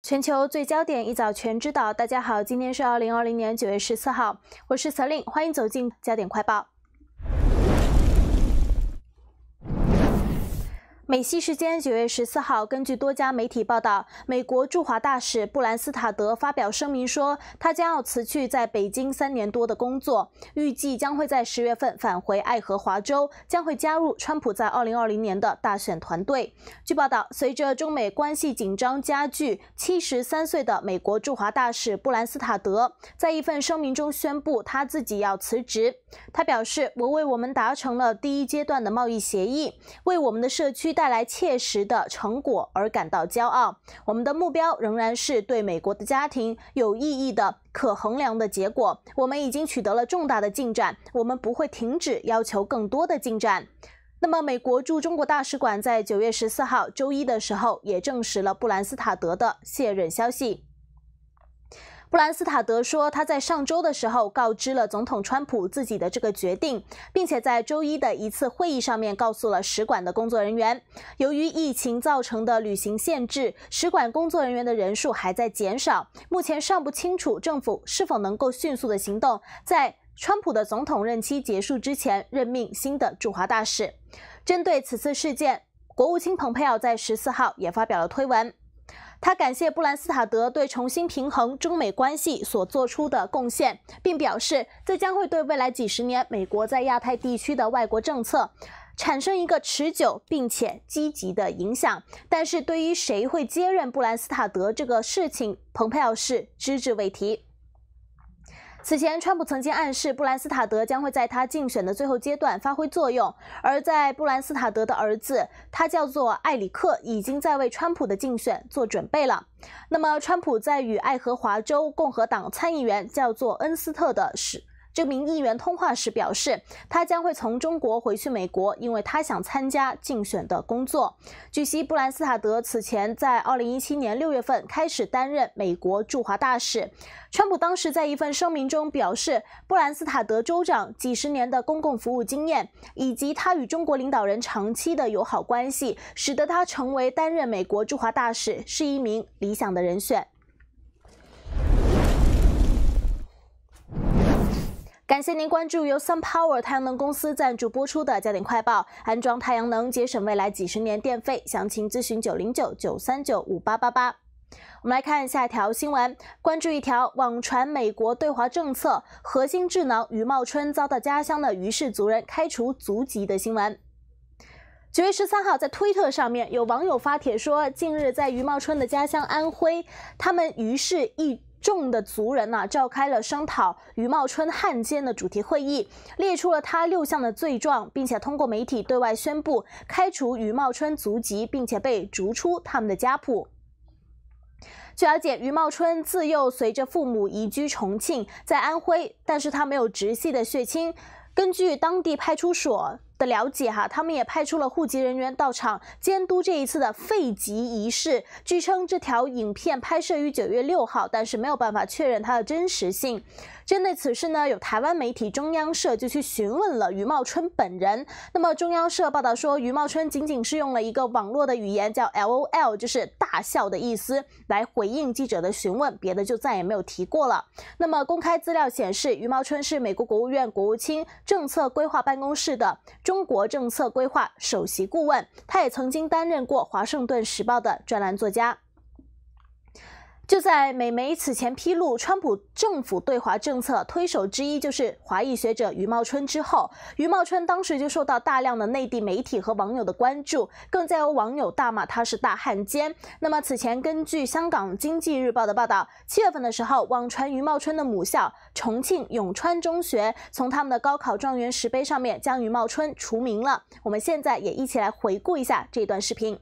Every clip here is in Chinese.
全球最焦点一早全知道，大家好，今天是二零二零年九月十四号，我是慈令，欢迎走进焦点快报。美西时间九月十四号，根据多家媒体报道，美国驻华大使布兰斯塔德发表声明说，他将要辞去在北京三年多的工作，预计将会在十月份返回爱荷华州，将会加入川普在二零二零年的大选团队。据报道，随着中美关系紧张加剧，七十三岁的美国驻华大使布兰斯塔德在一份声明中宣布他自己要辞职。他表示：“我为我们达成了第一阶段的贸易协议，为我们的社区。”带来切实的成果而感到骄傲。我们的目标仍然是对美国的家庭有意义的可衡量的结果。我们已经取得了重大的进展，我们不会停止要求更多的进展。那么，美国驻中国大使馆在九月十四号周一的时候也证实了布兰斯塔德的卸任消息。布兰斯塔德说，他在上周的时候告知了总统川普自己的这个决定，并且在周一的一次会议上面告诉了使馆的工作人员，由于疫情造成的旅行限制，使馆工作人员的人数还在减少。目前尚不清楚政府是否能够迅速的行动，在川普的总统任期结束之前任命新的驻华大使。针对此次事件，国务卿蓬佩奥在十四号也发表了推文。他感谢布兰斯塔德对重新平衡中美关系所做出的贡献，并表示这将会对未来几十年美国在亚太地区的外国政策产生一个持久并且积极的影响。但是，对于谁会接任布兰斯塔德这个事情，蓬佩奥是只字未提。此前，川普曾经暗示布兰斯塔德将会在他竞选的最后阶段发挥作用。而在布兰斯塔德的儿子，他叫做艾里克，已经在为川普的竞选做准备了。那么，川普在与爱荷华州共和党参议员叫做恩斯特的使。这名议员通话时表示，他将会从中国回去美国，因为他想参加竞选的工作。据悉，布兰斯塔德此前在2017年6月份开始担任美国驻华大使。川普当时在一份声明中表示，布兰斯塔德州长几十年的公共服务经验，以及他与中国领导人长期的友好关系，使得他成为担任美国驻华大使是一名理想的人选。感谢您关注由 SunPower 太阳能公司赞助播出的《焦点快报》。安装太阳能节省未来几十年电费，详情咨询九零九九三九五八八八。我们来看下一条新闻，关注一条网传美国对华政策核心智囊余茂春遭到家乡的余氏族人开除族籍的新闻。九月十三号，在推特上面有网友发帖说，近日在余茂春的家乡安徽，他们于氏一。众的族人呢，召开了声讨余茂春汉奸的主题会议，列出了他六项的罪状，并且通过媒体对外宣布开除余茂春族籍，并且被逐出他们的家谱。据了解，于茂春自幼随着父母移居重庆，在安徽，但是他没有直系的血亲。根据当地派出所。的了解哈，他们也派出了户籍人员到场监督这一次的废籍仪式。据称，这条影片拍摄于九月六号，但是没有办法确认它的真实性。针对此事呢，有台湾媒体中央社就去询问了余茂春本人。那么中央社报道说，余茂春仅仅是用了一个网络的语言叫 L O L，就是大笑的意思，来回应记者的询问，别的就再也没有提过了。那么公开资料显示，余茂春是美国国务院国务卿政策规划办公室的中国政策规划首席顾问，他也曾经担任过《华盛顿时报》的专栏作家。就在美媒此前披露，川普政府对华政策推手之一就是华裔学者余茂春之后，余茂春当时就受到大量的内地媒体和网友的关注，更加有网友大骂他是大汉奸。那么此前根据香港经济日报的报道，七月份的时候，网传余茂春的母校重庆永川中学从他们的高考状元石碑上面将余茂春除名了。我们现在也一起来回顾一下这段视频。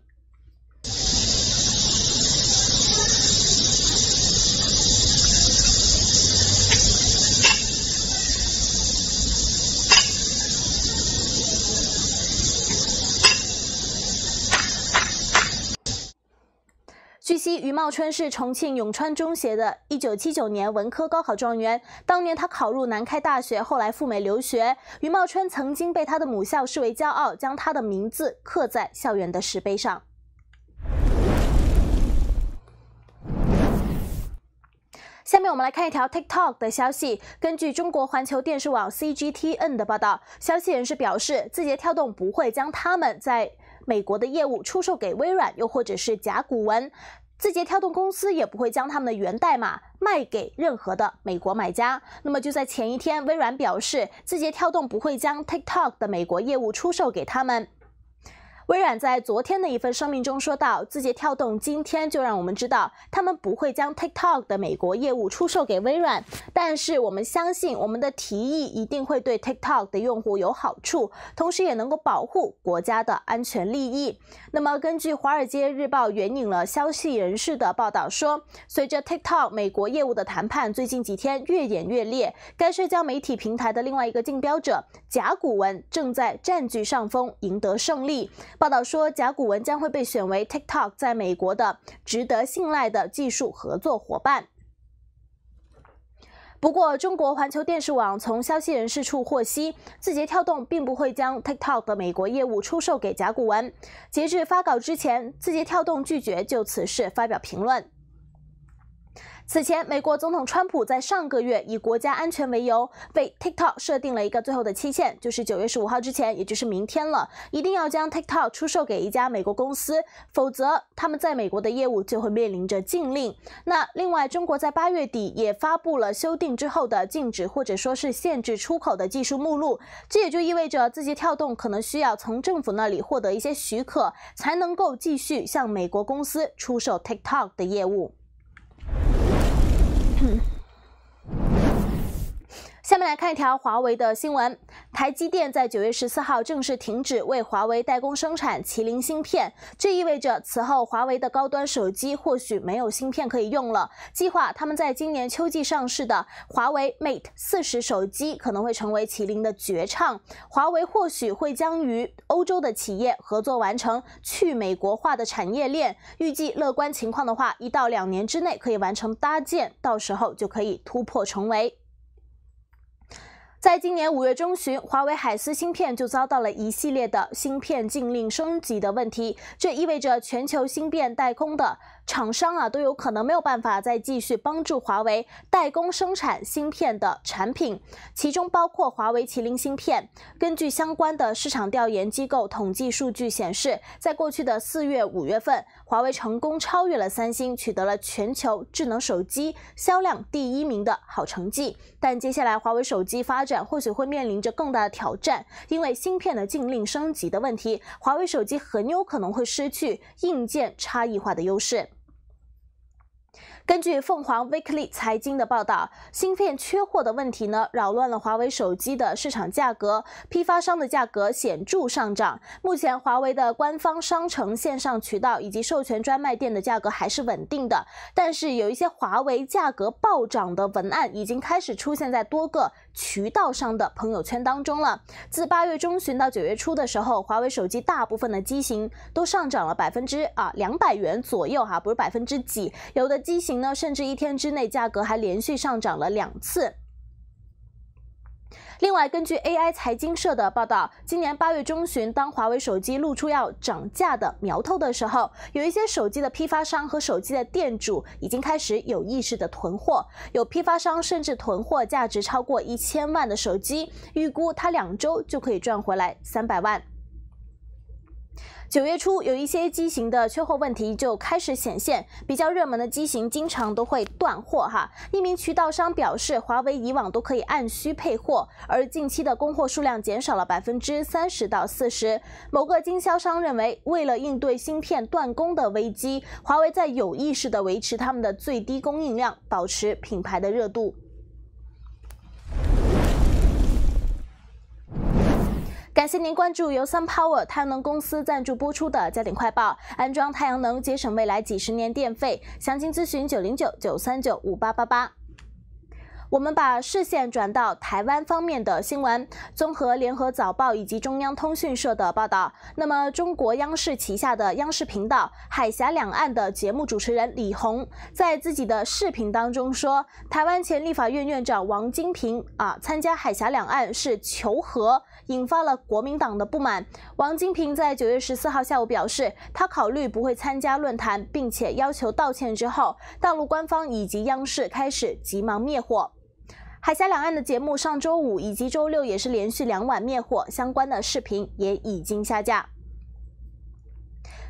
余茂春是重庆永川中学的一九七九年文科高考状元。当年他考入南开大学，后来赴美留学。余茂春曾经被他的母校视为骄傲，将他的名字刻在校园的石碑上。下面我们来看一条 TikTok 的消息。根据中国环球电视网 CGTN 的报道，消息人士表示，字节跳动不会将他们在美国的业务出售给微软，又或者是甲骨文。字节跳动公司也不会将他们的源代码卖给任何的美国买家。那么就在前一天，微软表示，字节跳动不会将 TikTok 的美国业务出售给他们。微软在昨天的一份声明中说到，字节跳动今天就让我们知道，他们不会将 TikTok 的美国业务出售给微软。但是我们相信，我们的提议一定会对 TikTok 的用户有好处，同时也能够保护国家的安全利益。”那么，根据《华尔街日报》援引了消息人士的报道说，随着 TikTok 美国业务的谈判最近几天越演越烈，该社交媒体平台的另外一个竞标者甲骨文正在占据上风，赢得胜利。报道说，甲骨文将会被选为 TikTok 在美国的值得信赖的技术合作伙伴。不过，中国环球电视网从消息人士处获悉，字节跳动并不会将 TikTok 的美国业务出售给甲骨文。截至发稿之前，字节跳动拒绝就此事发表评论。此前，美国总统川普在上个月以国家安全为由，为 TikTok 设定了一个最后的期限，就是九月十五号之前，也就是明天了，一定要将 TikTok 出售给一家美国公司，否则他们在美国的业务就会面临着禁令。那另外，中国在八月底也发布了修订之后的禁止或者说是限制出口的技术目录，这也就意味着字节跳动可能需要从政府那里获得一些许可，才能够继续向美国公司出售 TikTok 的业务。下面来看一条华为的新闻，台积电在九月十四号正式停止为华为代工生产麒麟芯片，这意味着此后华为的高端手机或许没有芯片可以用了。计划他们在今年秋季上市的华为 Mate 四十手机可能会成为麒麟的绝唱。华为或许会将与欧洲的企业合作完成去美国化的产业链，预计乐观情况的话，一到两年之内可以完成搭建，到时候就可以突破重围。在今年五月中旬，华为海思芯片就遭到了一系列的芯片禁令升级的问题，这意味着全球芯片代工的。厂商啊都有可能没有办法再继续帮助华为代工生产芯片的产品，其中包括华为麒麟芯片。根据相关的市场调研机构统计数据显示，在过去的四月五月份，华为成功超越了三星，取得了全球智能手机销量第一名的好成绩。但接下来华为手机发展或许会面临着更大的挑战，因为芯片的禁令升级的问题，华为手机很有可能会失去硬件差异化的优势。根据凤凰 weekly 财经的报道，芯片缺货的问题呢，扰乱了华为手机的市场价格，批发商的价格显著上涨。目前，华为的官方商城线上渠道以及授权专卖店的价格还是稳定的，但是有一些华为价格暴涨的文案已经开始出现在多个渠道上的朋友圈当中了。自八月中旬到九月初的时候，华为手机大部分的机型都上涨了百分之啊两百元左右哈，不是百分之几，有的机型。那甚至一天之内，价格还连续上涨了两次。另外，根据 AI 财经社的报道，今年八月中旬，当华为手机露出要涨价的苗头的时候，有一些手机的批发商和手机的店主已经开始有意识的囤货，有批发商甚至囤货价值超过一千万的手机，预估他两周就可以赚回来三百万。九月初，有一些机型的缺货问题就开始显现，比较热门的机型经常都会断货哈。一名渠道商表示，华为以往都可以按需配货，而近期的供货数量减少了百分之三十到四十。某个经销商认为，为了应对芯片断供的危机，华为在有意识的维持他们的最低供应量，保持品牌的热度。感谢您关注由 SunPower 太能公司赞助播出的《家庭快报》。安装太阳能节省未来几十年电费，详情咨询九零九九三九五八八八。我们把视线转到台湾方面的新闻。综合《联合早报》以及中央通讯社的报道，那么中国央视旗下的央视频道，海峡两岸的节目主持人李红在自己的视频当中说，台湾前立法院院长王金平啊，参加海峡两岸是求和。引发了国民党的不满。王金平在九月十四号下午表示，他考虑不会参加论坛，并且要求道歉之后，大陆官方以及央视开始急忙灭火。海峡两岸的节目上周五以及周六也是连续两晚灭火，相关的视频也已经下架。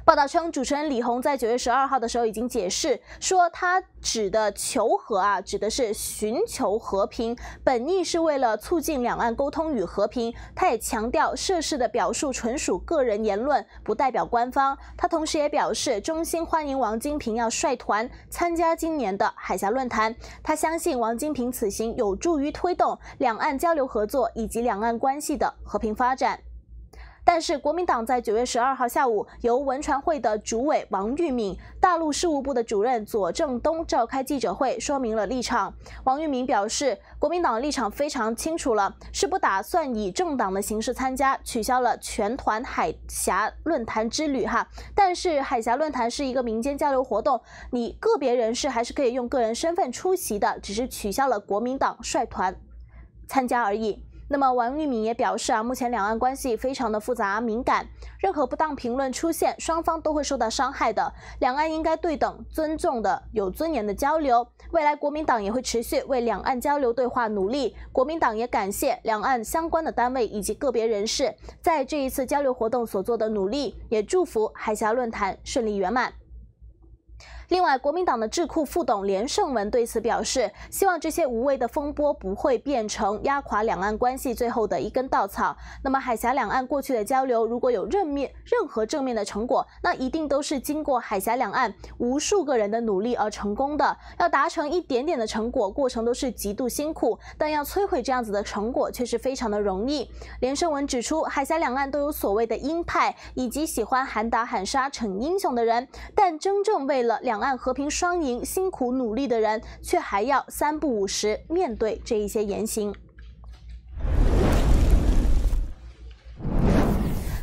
报道称，主持人李红在九月十二号的时候已经解释说，他指的“求和”啊，指的是寻求和平，本意是为了促进两岸沟通与和平。他也强调，涉事的表述纯属个人言论，不代表官方。他同时也表示，衷心欢迎王金平要率团参加今年的海峡论坛。他相信，王金平此行有助于推动两岸交流合作以及两岸关系的和平发展。但是国民党在九月十二号下午由文传会的主委王玉敏、大陆事务部的主任左正东召开记者会，说明了立场。王玉敏表示，国民党立场非常清楚了，是不打算以政党的形式参加，取消了全团海峡论坛之旅。哈，但是海峡论坛是一个民间交流活动，你个别人士还是可以用个人身份出席的，只是取消了国民党率团参加而已。那么，王玉敏也表示啊，目前两岸关系非常的复杂敏感，任何不当评论出现，双方都会受到伤害的。两岸应该对等、尊重的、有尊严的交流。未来国民党也会持续为两岸交流对话努力。国民党也感谢两岸相关的单位以及个别人士在这一次交流活动所做的努力，也祝福海峡论坛顺利圆满。另外，国民党的智库副董连胜文对此表示，希望这些无谓的风波不会变成压垮两岸关系最后的一根稻草。那么，海峡两岸过去的交流，如果有任面任何正面的成果，那一定都是经过海峡两岸无数个人的努力而成功的。要达成一点点的成果，过程都是极度辛苦，但要摧毁这样子的成果却是非常的容易。连胜文指出，海峡两岸都有所谓的鹰派，以及喜欢喊打喊杀逞英雄的人，但真正为了两两岸和平双赢，辛苦努力的人，却还要三不五时面对这一些言行。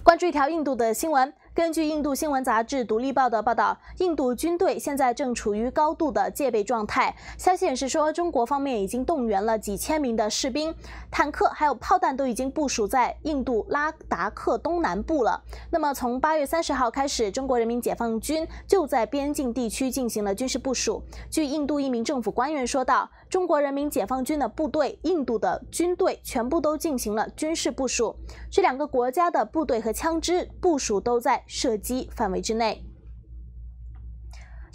关注一条印度的新闻。根据印度新闻杂志《独立报》的报道，印度军队现在正处于高度的戒备状态。消息显示说，中国方面已经动员了几千名的士兵、坦克，还有炮弹都已经部署在印度拉达克东南部了。那么，从八月三十号开始，中国人民解放军就在边境地区进行了军事部署。据印度一名政府官员说道。中国人民解放军的部队、印度的军队全部都进行了军事部署，这两个国家的部队和枪支部署都在射击范围之内。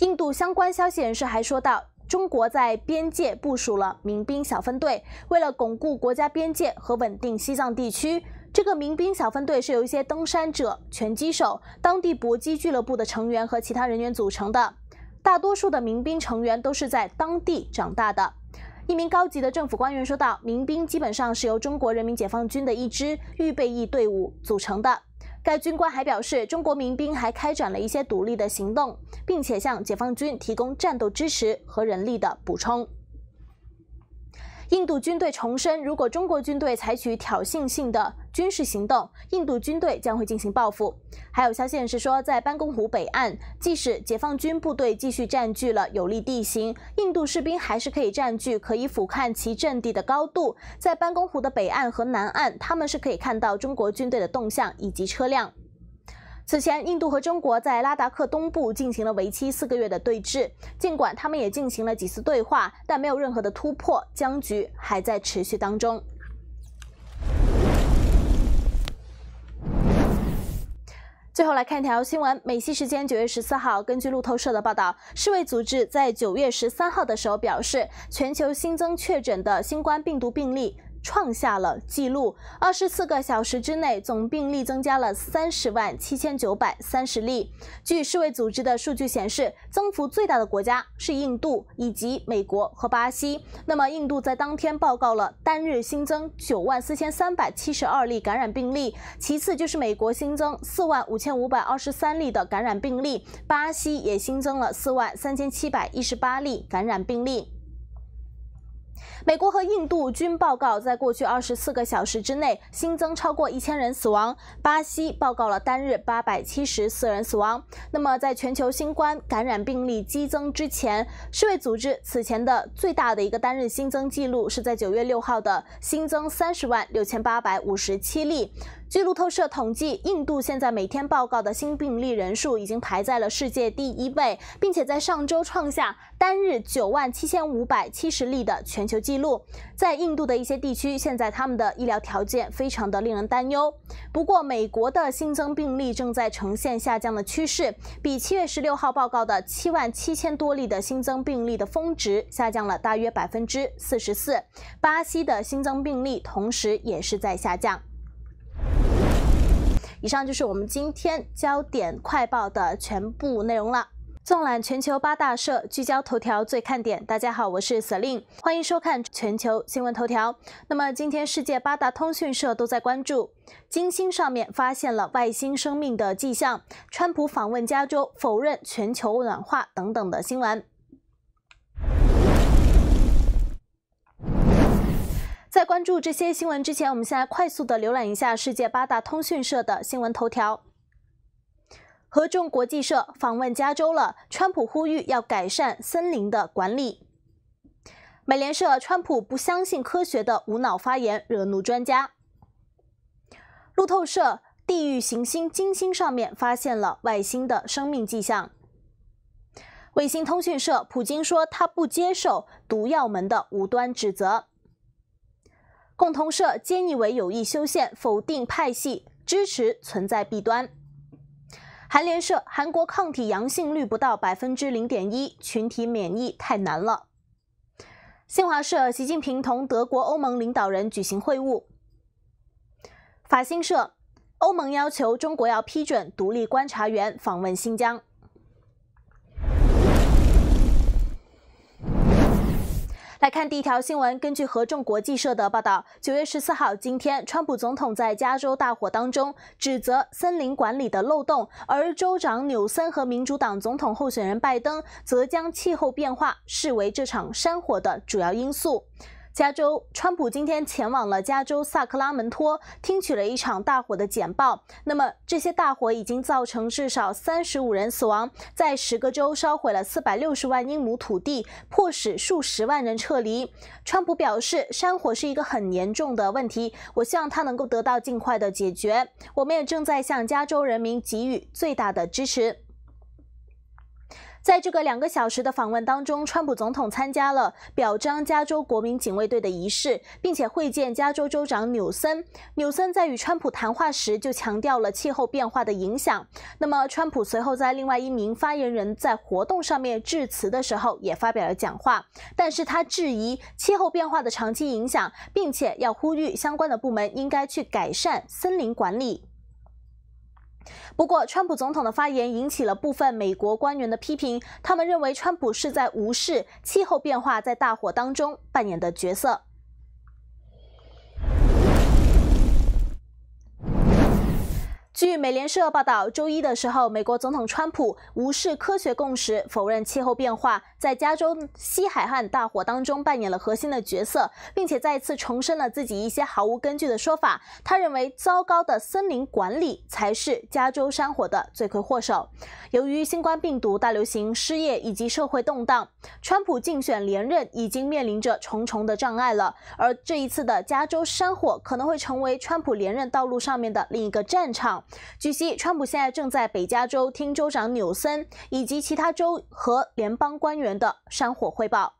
印度相关消息人士还说到，中国在边界部署了民兵小分队，为了巩固国家边界和稳定西藏地区。这个民兵小分队是由一些登山者、拳击手、当地搏击俱乐部的成员和其他人员组成的，大多数的民兵成员都是在当地长大的。一名高级的政府官员说道：“民兵基本上是由中国人民解放军的一支预备役队伍组成的。”该军官还表示，中国民兵还开展了一些独立的行动，并且向解放军提供战斗支持和人力的补充。印度军队重申，如果中国军队采取挑衅性的军事行动，印度军队将会进行报复。还有消息是说，在班公湖北岸，即使解放军部队继续占据了有利地形，印度士兵还是可以占据可以俯瞰其阵地的高度。在班公湖的北岸和南岸，他们是可以看到中国军队的动向以及车辆。此前，印度和中国在拉达克东部进行了为期四个月的对峙。尽管他们也进行了几次对话，但没有任何的突破，僵局还在持续当中。最后来看一条新闻：，美西时间九月十四号，根据路透社的报道，世卫组织在九月十三号的时候表示，全球新增确诊的新冠病毒病例。创下了纪录，二十四个小时之内，总病例增加了三十万七千九百三十例。据世卫组织的数据显示，增幅最大的国家是印度，以及美国和巴西。那么，印度在当天报告了单日新增九万四千三百七十二例感染病例，其次就是美国新增四万五千五百二十三例的感染病例，巴西也新增了四万三千七百一十八例感染病例。美国和印度均报告，在过去二十四个小时之内新增超过一千人死亡。巴西报告了单日八百七十四人死亡。那么，在全球新冠感染病例激增之前，世卫组织此前的最大的一个单日新增记录是在九月六号的新增三十万六千八百五十七例。据路透社统计，印度现在每天报告的新病例人数已经排在了世界第一位，并且在上周创下单日九万七千五百七十例的全球纪录。在印度的一些地区，现在他们的医疗条件非常的令人担忧。不过，美国的新增病例正在呈现下降的趋势，比七月十六号报告的七万七千多例的新增病例的峰值下降了大约百分之四十四。巴西的新增病例同时也是在下降。以上就是我们今天焦点快报的全部内容了。纵览全球八大社，聚焦头条最看点。大家好，我是 Selin，欢迎收看全球新闻头条。那么今天世界八大通讯社都在关注：金星上面发现了外星生命的迹象；川普访问加州，否认全球暖化等等的新闻。在关注这些新闻之前，我们先来快速地浏览一下世界八大通讯社的新闻头条。合众国际社访问加州了，川普呼吁要改善森林的管理。美联社，川普不相信科学的无脑发言惹怒专家。路透社，地狱行星金星上面发现了外星的生命迹象。卫星通讯社，普京说他不接受毒药门的无端指责。共同社坚毅为有意修宪，否定派系支持存在弊端。韩联社：韩国抗体阳性率不到百分之零点一，群体免疫太难了。新华社：习近平同德国欧盟领导人举行会晤。法新社：欧盟要求中国要批准独立观察员访问新疆。来看第一条新闻，根据合众国际社的报道，九月十四号，今天，川普总统在加州大火当中指责森林管理的漏洞，而州长纽森和民主党总统候选人拜登则将气候变化视为这场山火的主要因素。加州，川普今天前往了加州萨克拉门托，听取了一场大火的简报。那么，这些大火已经造成至少三十五人死亡，在十个州烧毁了四百六十万英亩土地，迫使数十万人撤离。川普表示，山火是一个很严重的问题，我希望它能够得到尽快的解决。我们也正在向加州人民给予最大的支持。在这个两个小时的访问当中，川普总统参加了表彰加州国民警卫队的仪式，并且会见加州州长纽森。纽森在与川普谈话时就强调了气候变化的影响。那么，川普随后在另外一名发言人在活动上面致辞的时候也发表了讲话，但是他质疑气候变化的长期影响，并且要呼吁相关的部门应该去改善森林管理。不过，川普总统的发言引起了部分美国官员的批评，他们认为川普是在无视气候变化在大火当中扮演的角色。据美联社报道，周一的时候，美国总统川普无视科学共识，否认气候变化。在加州西海岸大火当中扮演了核心的角色，并且再次重申了自己一些毫无根据的说法。他认为糟糕的森林管理才是加州山火的罪魁祸首。由于新冠病毒大流行、失业以及社会动荡，川普竞选连任已经面临着重重的障碍了。而这一次的加州山火可能会成为川普连任道路上面的另一个战场。据悉，川普现在正在北加州听州长纽森以及其他州和联邦官员。的山火汇报。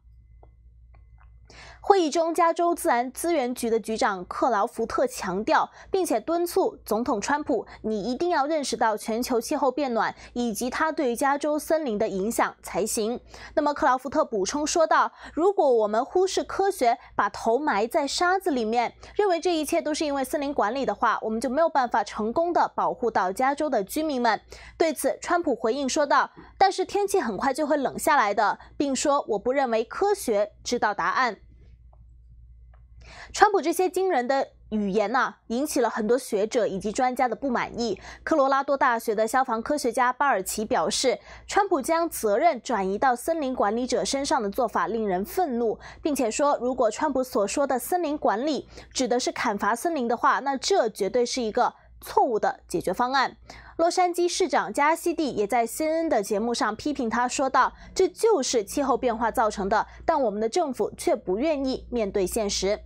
会议中，加州自然资源局的局长克劳福特强调，并且敦促总统川普：“你一定要认识到全球气候变暖以及它对加州森林的影响才行。”那么克劳福特补充说道：“如果我们忽视科学，把头埋在沙子里面，认为这一切都是因为森林管理的话，我们就没有办法成功的保护到加州的居民们。”对此，川普回应说道：“但是天气很快就会冷下来的，并说我不认为科学知道答案。”川普这些惊人的语言呢，引起了很多学者以及专家的不满意。科罗拉多大学的消防科学家巴尔奇表示，川普将责任转移到森林管理者身上的做法令人愤怒，并且说，如果川普所说的森林管理指的是砍伐森林的话，那这绝对是一个错误的解决方案。洛杉矶市长加西蒂也在 CNN 的节目上批评他，说道：“这就是气候变化造成的，但我们的政府却不愿意面对现实。”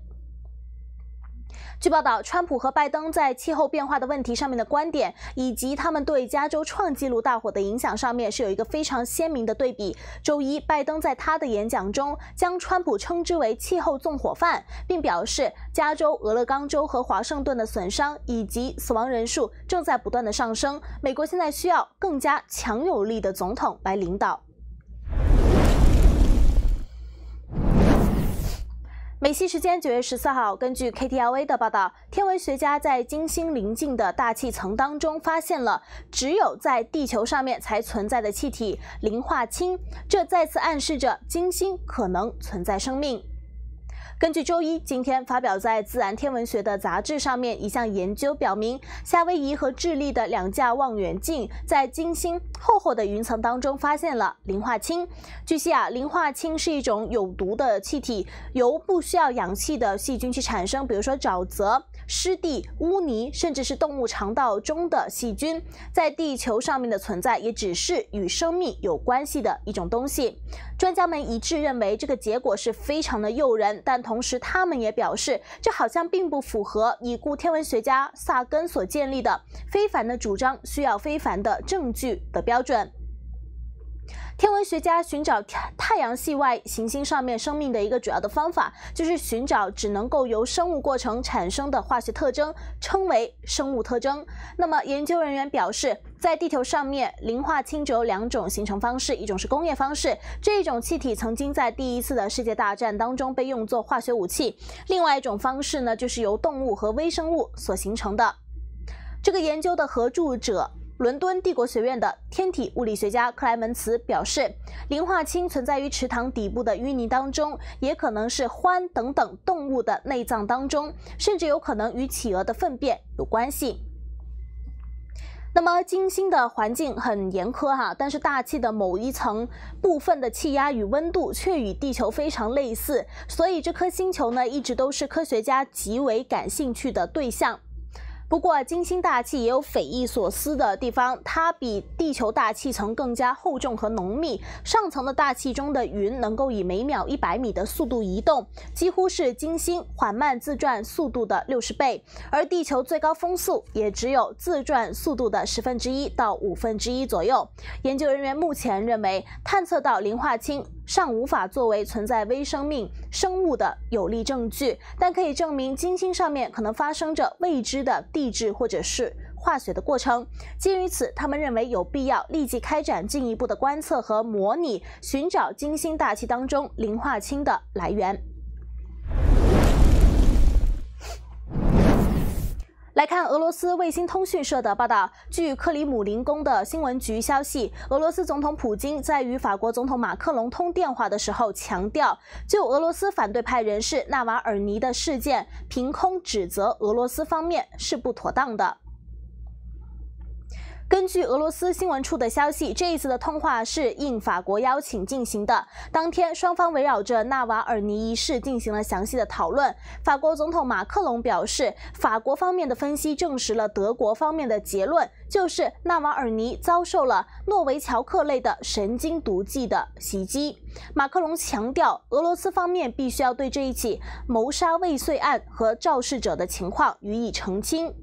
据报道，川普和拜登在气候变化的问题上面的观点，以及他们对加州创纪录大火的影响上面是有一个非常鲜明的对比。周一，拜登在他的演讲中将川普称之为气候纵火犯，并表示加州、俄勒冈州和华盛顿的损伤以及死亡人数正在不断的上升。美国现在需要更加强有力的总统来领导。美西时间九月十四号，根据 KTLA 的报道，天文学家在金星临近的大气层当中发现了只有在地球上面才存在的气体磷化氢，这再次暗示着金星可能存在生命。根据周一今天发表在《自然天文学》的杂志上面一项研究表明，夏威夷和智利的两架望远镜在金星厚厚的云层当中发现了磷化氢。据悉啊，磷化氢是一种有毒的气体，由不需要氧气的细菌去产生，比如说沼泽。湿地、污泥，甚至是动物肠道中的细菌，在地球上面的存在，也只是与生命有关系的一种东西。专家们一致认为，这个结果是非常的诱人，但同时他们也表示，这好像并不符合已故天文学家萨根所建立的“非凡的主张需要非凡的证据”的标准。天文学家寻找太阳系外行星上面生命的一个主要的方法，就是寻找只能够由生物过程产生的化学特征，称为生物特征。那么研究人员表示，在地球上面，磷化氢只有两种形成方式，一种是工业方式，这一种气体曾经在第一次的世界大战当中被用作化学武器；另外一种方式呢，就是由动物和微生物所形成的。这个研究的合著者。伦敦帝国学院的天体物理学家克莱门茨表示，磷化氢存在于池塘底部的淤泥当中，也可能是獾等等动物的内脏当中，甚至有可能与企鹅的粪便有关系。那么金星的环境很严苛哈，但是大气的某一层部分的气压与温度却与地球非常类似，所以这颗星球呢，一直都是科学家极为感兴趣的对象。不过，金星大气也有匪夷所思的地方，它比地球大气层更加厚重和浓密。上层的大气中的云能够以每秒一百米的速度移动，几乎是金星缓慢自转速度的六十倍，而地球最高风速也只有自转速度的十分之一到五分之一左右。研究人员目前认为，探测到磷化氢。尚无法作为存在微生命生物的有力证据，但可以证明金星上面可能发生着未知的地质或者是化学的过程。基于此，他们认为有必要立即开展进一步的观测和模拟，寻找金星大气当中磷化氢的来源。来看俄罗斯卫星通讯社的报道。据克里姆林宫的新闻局消息，俄罗斯总统普京在与法国总统马克龙通电话的时候强调，就俄罗斯反对派人士纳瓦尔尼的事件，凭空指责俄罗斯方面是不妥当的。根据俄罗斯新闻处的消息，这一次的通话是应法国邀请进行的。当天，双方围绕着纳瓦尔尼一事进行了详细的讨论。法国总统马克龙表示，法国方面的分析证实了德国方面的结论，就是纳瓦尔尼遭受了诺维乔克类的神经毒剂的袭击。马克龙强调，俄罗斯方面必须要对这一起谋杀未遂案和肇事者的情况予以澄清。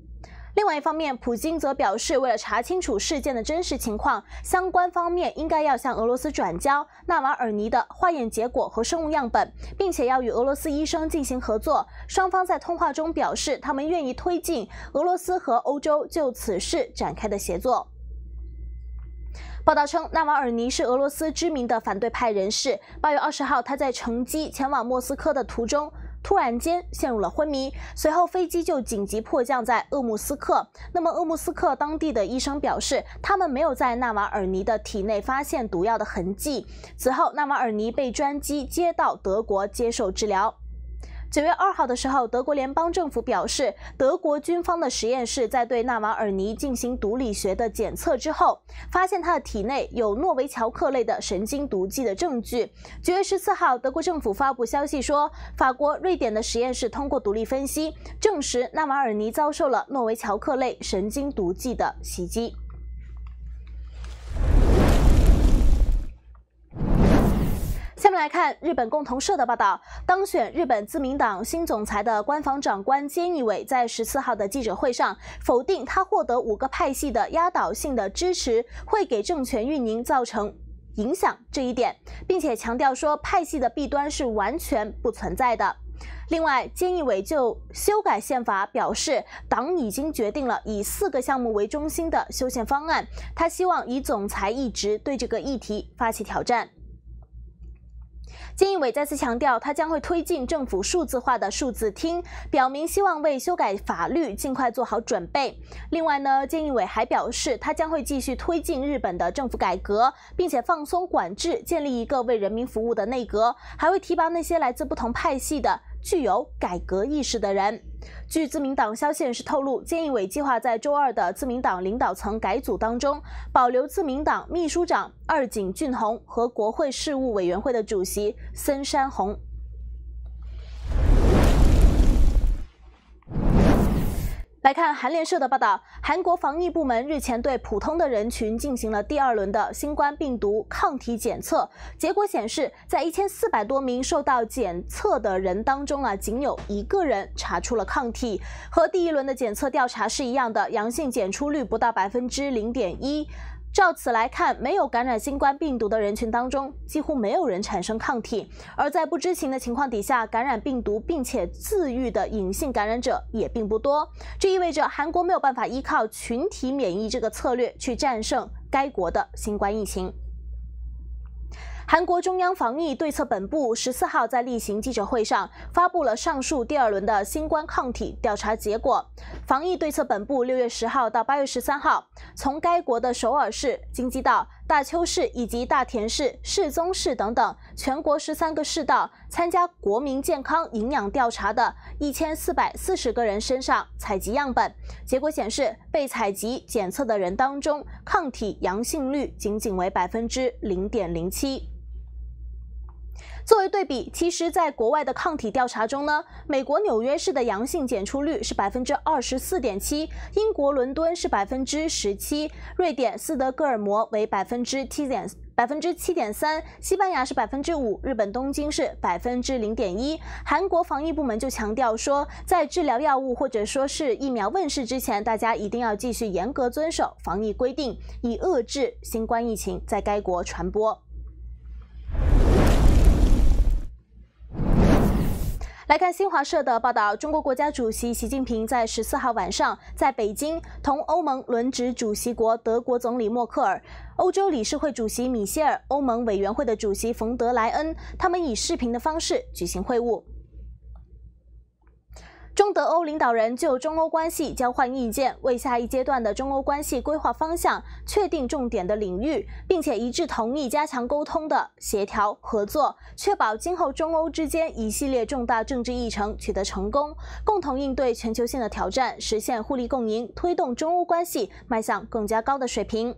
另外一方面，普京则表示，为了查清楚事件的真实情况，相关方面应该要向俄罗斯转交纳瓦尔尼的化验结果和生物样本，并且要与俄罗斯医生进行合作。双方在通话中表示，他们愿意推进俄罗斯和欧洲就此事展开的协作。报道称，纳瓦尔尼是俄罗斯知名的反对派人士。八月二十号，他在乘机前往莫斯科的途中。突然间陷入了昏迷，随后飞机就紧急迫降在鄂木斯克。那么，鄂木斯克当地的医生表示，他们没有在纳瓦尔尼的体内发现毒药的痕迹。此后，纳瓦尔尼被专机接到德国接受治疗。九月二号的时候，德国联邦政府表示，德国军方的实验室在对纳瓦尔尼进行毒理学的检测之后，发现他的体内有诺维乔克类的神经毒剂的证据。九月十四号，德国政府发布消息说，法国、瑞典的实验室通过独立分析证实，纳瓦尔尼遭受了诺维乔克类神经毒剂的袭击。下面来看日本共同社的报道，当选日本自民党新总裁的官房长官菅义伟在十四号的记者会上，否定他获得五个派系的压倒性的支持会给政权运营造成影响这一点，并且强调说派系的弊端是完全不存在的。另外，菅义伟就修改宪法表示，党已经决定了以四个项目为中心的修宪方案，他希望以总裁一职对这个议题发起挑战。菅义伟再次强调，他将会推进政府数字化的数字厅，表明希望为修改法律尽快做好准备。另外呢，菅义伟还表示，他将会继续推进日本的政府改革，并且放松管制，建立一个为人民服务的内阁，还会提拔那些来自不同派系的具有改革意识的人。据自民党息人士透露，建议委计划在周二的自民党领导层改组当中，保留自民党秘书长二井俊宏和国会事务委员会的主席森山宏。来看韩联社的报道，韩国防疫部门日前对普通的人群进行了第二轮的新冠病毒抗体检测，结果显示，在一千四百多名受到检测的人当中啊，仅有一个人查出了抗体，和第一轮的检测调查是一样的，阳性检出率不到百分之零点一。照此来看，没有感染新冠病毒的人群当中，几乎没有人产生抗体；而在不知情的情况底下，感染病毒并且自愈的隐性感染者也并不多。这意味着韩国没有办法依靠群体免疫这个策略去战胜该国的新冠疫情。韩国中央防疫对策本部十四号在例行记者会上发布了上述第二轮的新冠抗体调查结果。防疫对策本部六月十号到八月十三号，从该国的首尔市、京畿道、大邱市以及大田市、世宗市等等全国十三个市道参加国民健康营养调查的一千四百四十个人身上采集样本，结果显示，被采集检测的人当中，抗体阳性率仅仅为百分之零点零七。作为对比，其实在国外的抗体调查中呢，美国纽约市的阳性检出率是百分之二十四点七，英国伦敦是百分之十七，瑞典斯德哥尔摩为百分之七点百分之七点三，西班牙是百分之五，日本东京是百分之零点一。韩国防疫部门就强调说，在治疗药物或者说是疫苗问世之前，大家一定要继续严格遵守防疫规定，以遏制新冠疫情在该国传播。来看新华社的报道，中国国家主席习近平在十四号晚上在北京同欧盟轮值主席国德国总理默克尔、欧洲理事会主席米歇尔、欧盟委员会的主席冯德莱恩，他们以视频的方式举行会晤。中德欧领导人就中欧关系交换意见，为下一阶段的中欧关系规划方向、确定重点的领域，并且一致同意加强沟通的协调合作，确保今后中欧之间一系列重大政治议程取得成功，共同应对全球性的挑战，实现互利共赢，推动中欧关系迈向更加高的水平。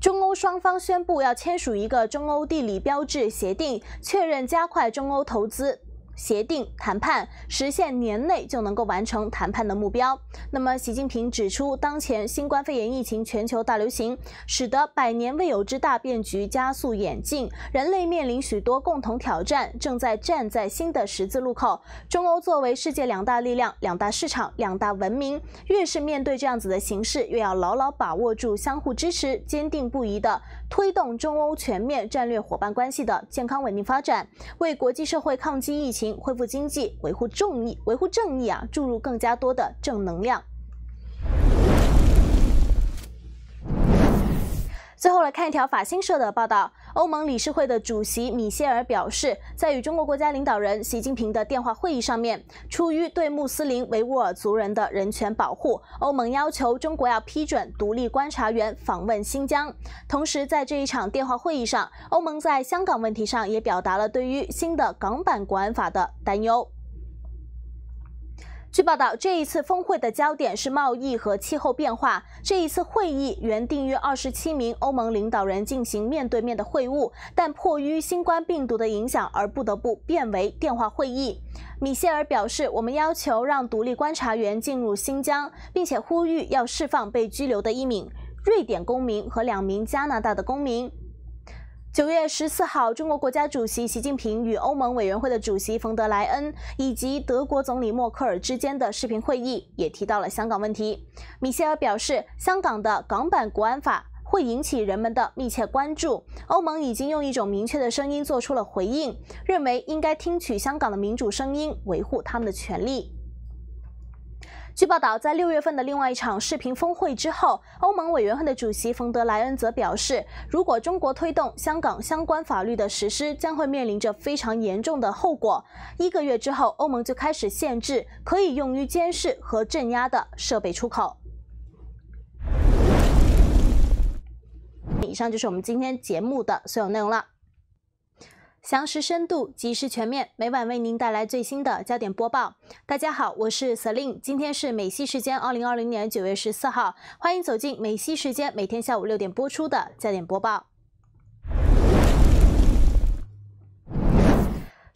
中欧双方宣布要签署一个中欧地理标志协定，确认加快中欧投资。协定谈判实现年内就能够完成谈判的目标。那么，习近平指出，当前新冠肺炎疫情全球大流行，使得百年未有之大变局加速演进，人类面临许多共同挑战，正在站在新的十字路口。中欧作为世界两大力量、两大市场、两大文明，越是面对这样子的形势，越要牢牢把握住相互支持、坚定不移的。推动中欧全面战略伙伴关系的健康稳定发展，为国际社会抗击疫情、恢复经济、维护正义、维护正义啊，注入更加多的正能量。最后来看一条法新社的报道，欧盟理事会的主席米歇尔表示，在与中国国家领导人习近平的电话会议上面，出于对穆斯林维吾尔族人的人权保护，欧盟要求中国要批准独立观察员访问新疆。同时，在这一场电话会议上，欧盟在香港问题上也表达了对于新的港版国安法的担忧。据报道，这一次峰会的焦点是贸易和气候变化。这一次会议原定约二十七名欧盟领导人进行面对面的会晤，但迫于新冠病毒的影响而不得不变为电话会议。米歇尔表示：“我们要求让独立观察员进入新疆，并且呼吁要释放被拘留的一名瑞典公民和两名加拿大的公民。”九月十四号，中国国家主席习近平与欧盟委员会的主席冯德莱恩以及德国总理默克尔之间的视频会议也提到了香港问题。米歇尔表示，香港的港版国安法会引起人们的密切关注。欧盟已经用一种明确的声音做出了回应，认为应该听取香港的民主声音，维护他们的权利。据报道，在六月份的另外一场视频峰会之后，欧盟委员会的主席冯德莱恩则表示，如果中国推动香港相关法律的实施，将会面临着非常严重的后果。一个月之后，欧盟就开始限制可以用于监视和镇压的设备出口。以上就是我们今天节目的所有内容了。详实、深度、及时、全面，每晚为您带来最新的焦点播报。大家好，我是 Selin，今天是美西时间二零二零年九月十四号，欢迎走进美西时间每天下午六点播出的焦点播报。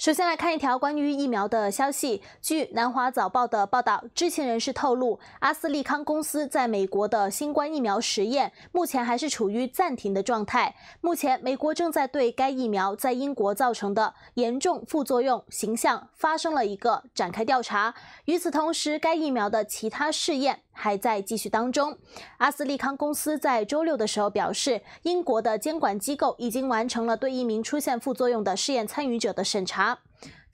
首先来看一条关于疫苗的消息。据《南华早报》的报道，知情人士透露，阿斯利康公司在美国的新冠疫苗实验目前还是处于暂停的状态。目前，美国正在对该疫苗在英国造成的严重副作用形象发生了一个展开调查。与此同时，该疫苗的其他试验。还在继续当中。阿斯利康公司在周六的时候表示，英国的监管机构已经完成了对一名出现副作用的试验参与者的审查。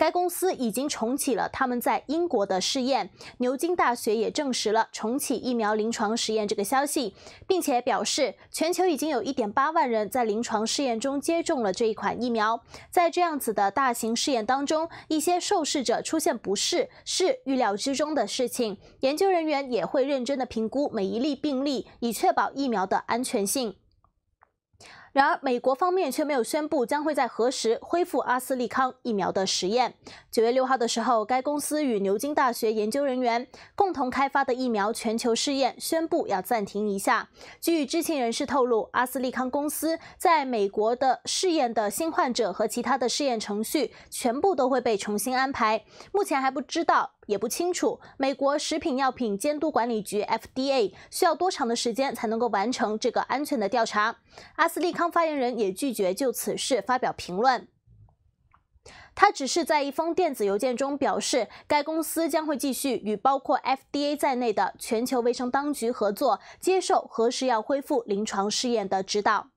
该公司已经重启了他们在英国的试验。牛津大学也证实了重启疫苗临床实验这个消息，并且表示，全球已经有一点八万人在临床试验中接种了这一款疫苗。在这样子的大型试验当中，一些受试者出现不适是预料之中的事情。研究人员也会认真的评估每一例病例，以确保疫苗的安全性。然而，美国方面却没有宣布将会在何时恢复阿斯利康疫苗的实验。九月六号的时候，该公司与牛津大学研究人员共同开发的疫苗全球试验宣布要暂停一下。据知情人士透露，阿斯利康公司在美国的试验的新患者和其他的试验程序全部都会被重新安排，目前还不知道。也不清楚美国食品药品监督管理局 FDA 需要多长的时间才能够完成这个安全的调查。阿斯利康发言人也拒绝就此事发表评论。他只是在一封电子邮件中表示，该公司将会继续与包括 FDA 在内的全球卫生当局合作，接受何时要恢复临床试验的指导。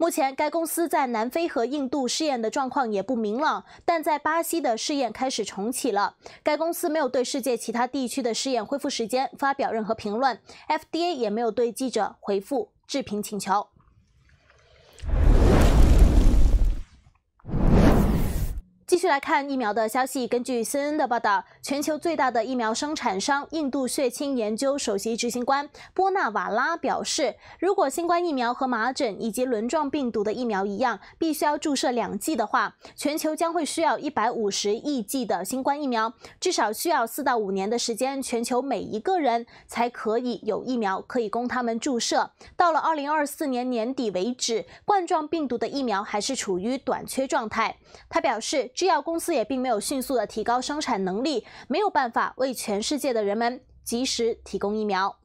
目前，该公司在南非和印度试验的状况也不明朗，但在巴西的试验开始重启了。该公司没有对世界其他地区的试验恢复时间发表任何评论，FDA 也没有对记者回复置评请求。继续来看疫苗的消息。根据 CNN 的报道，全球最大的疫苗生产商印度血清研究首席执行官波纳瓦拉表示，如果新冠疫苗和麻疹以及轮状病毒的疫苗一样，必须要注射两剂的话，全球将会需要一百五十亿剂的新冠疫苗。至少需要四到五年的时间，全球每一个人才可以有疫苗可以供他们注射。到了二零二四年年底为止，冠状病毒的疫苗还是处于短缺状态。他表示。制药公司也并没有迅速的提高生产能力，没有办法为全世界的人们及时提供疫苗。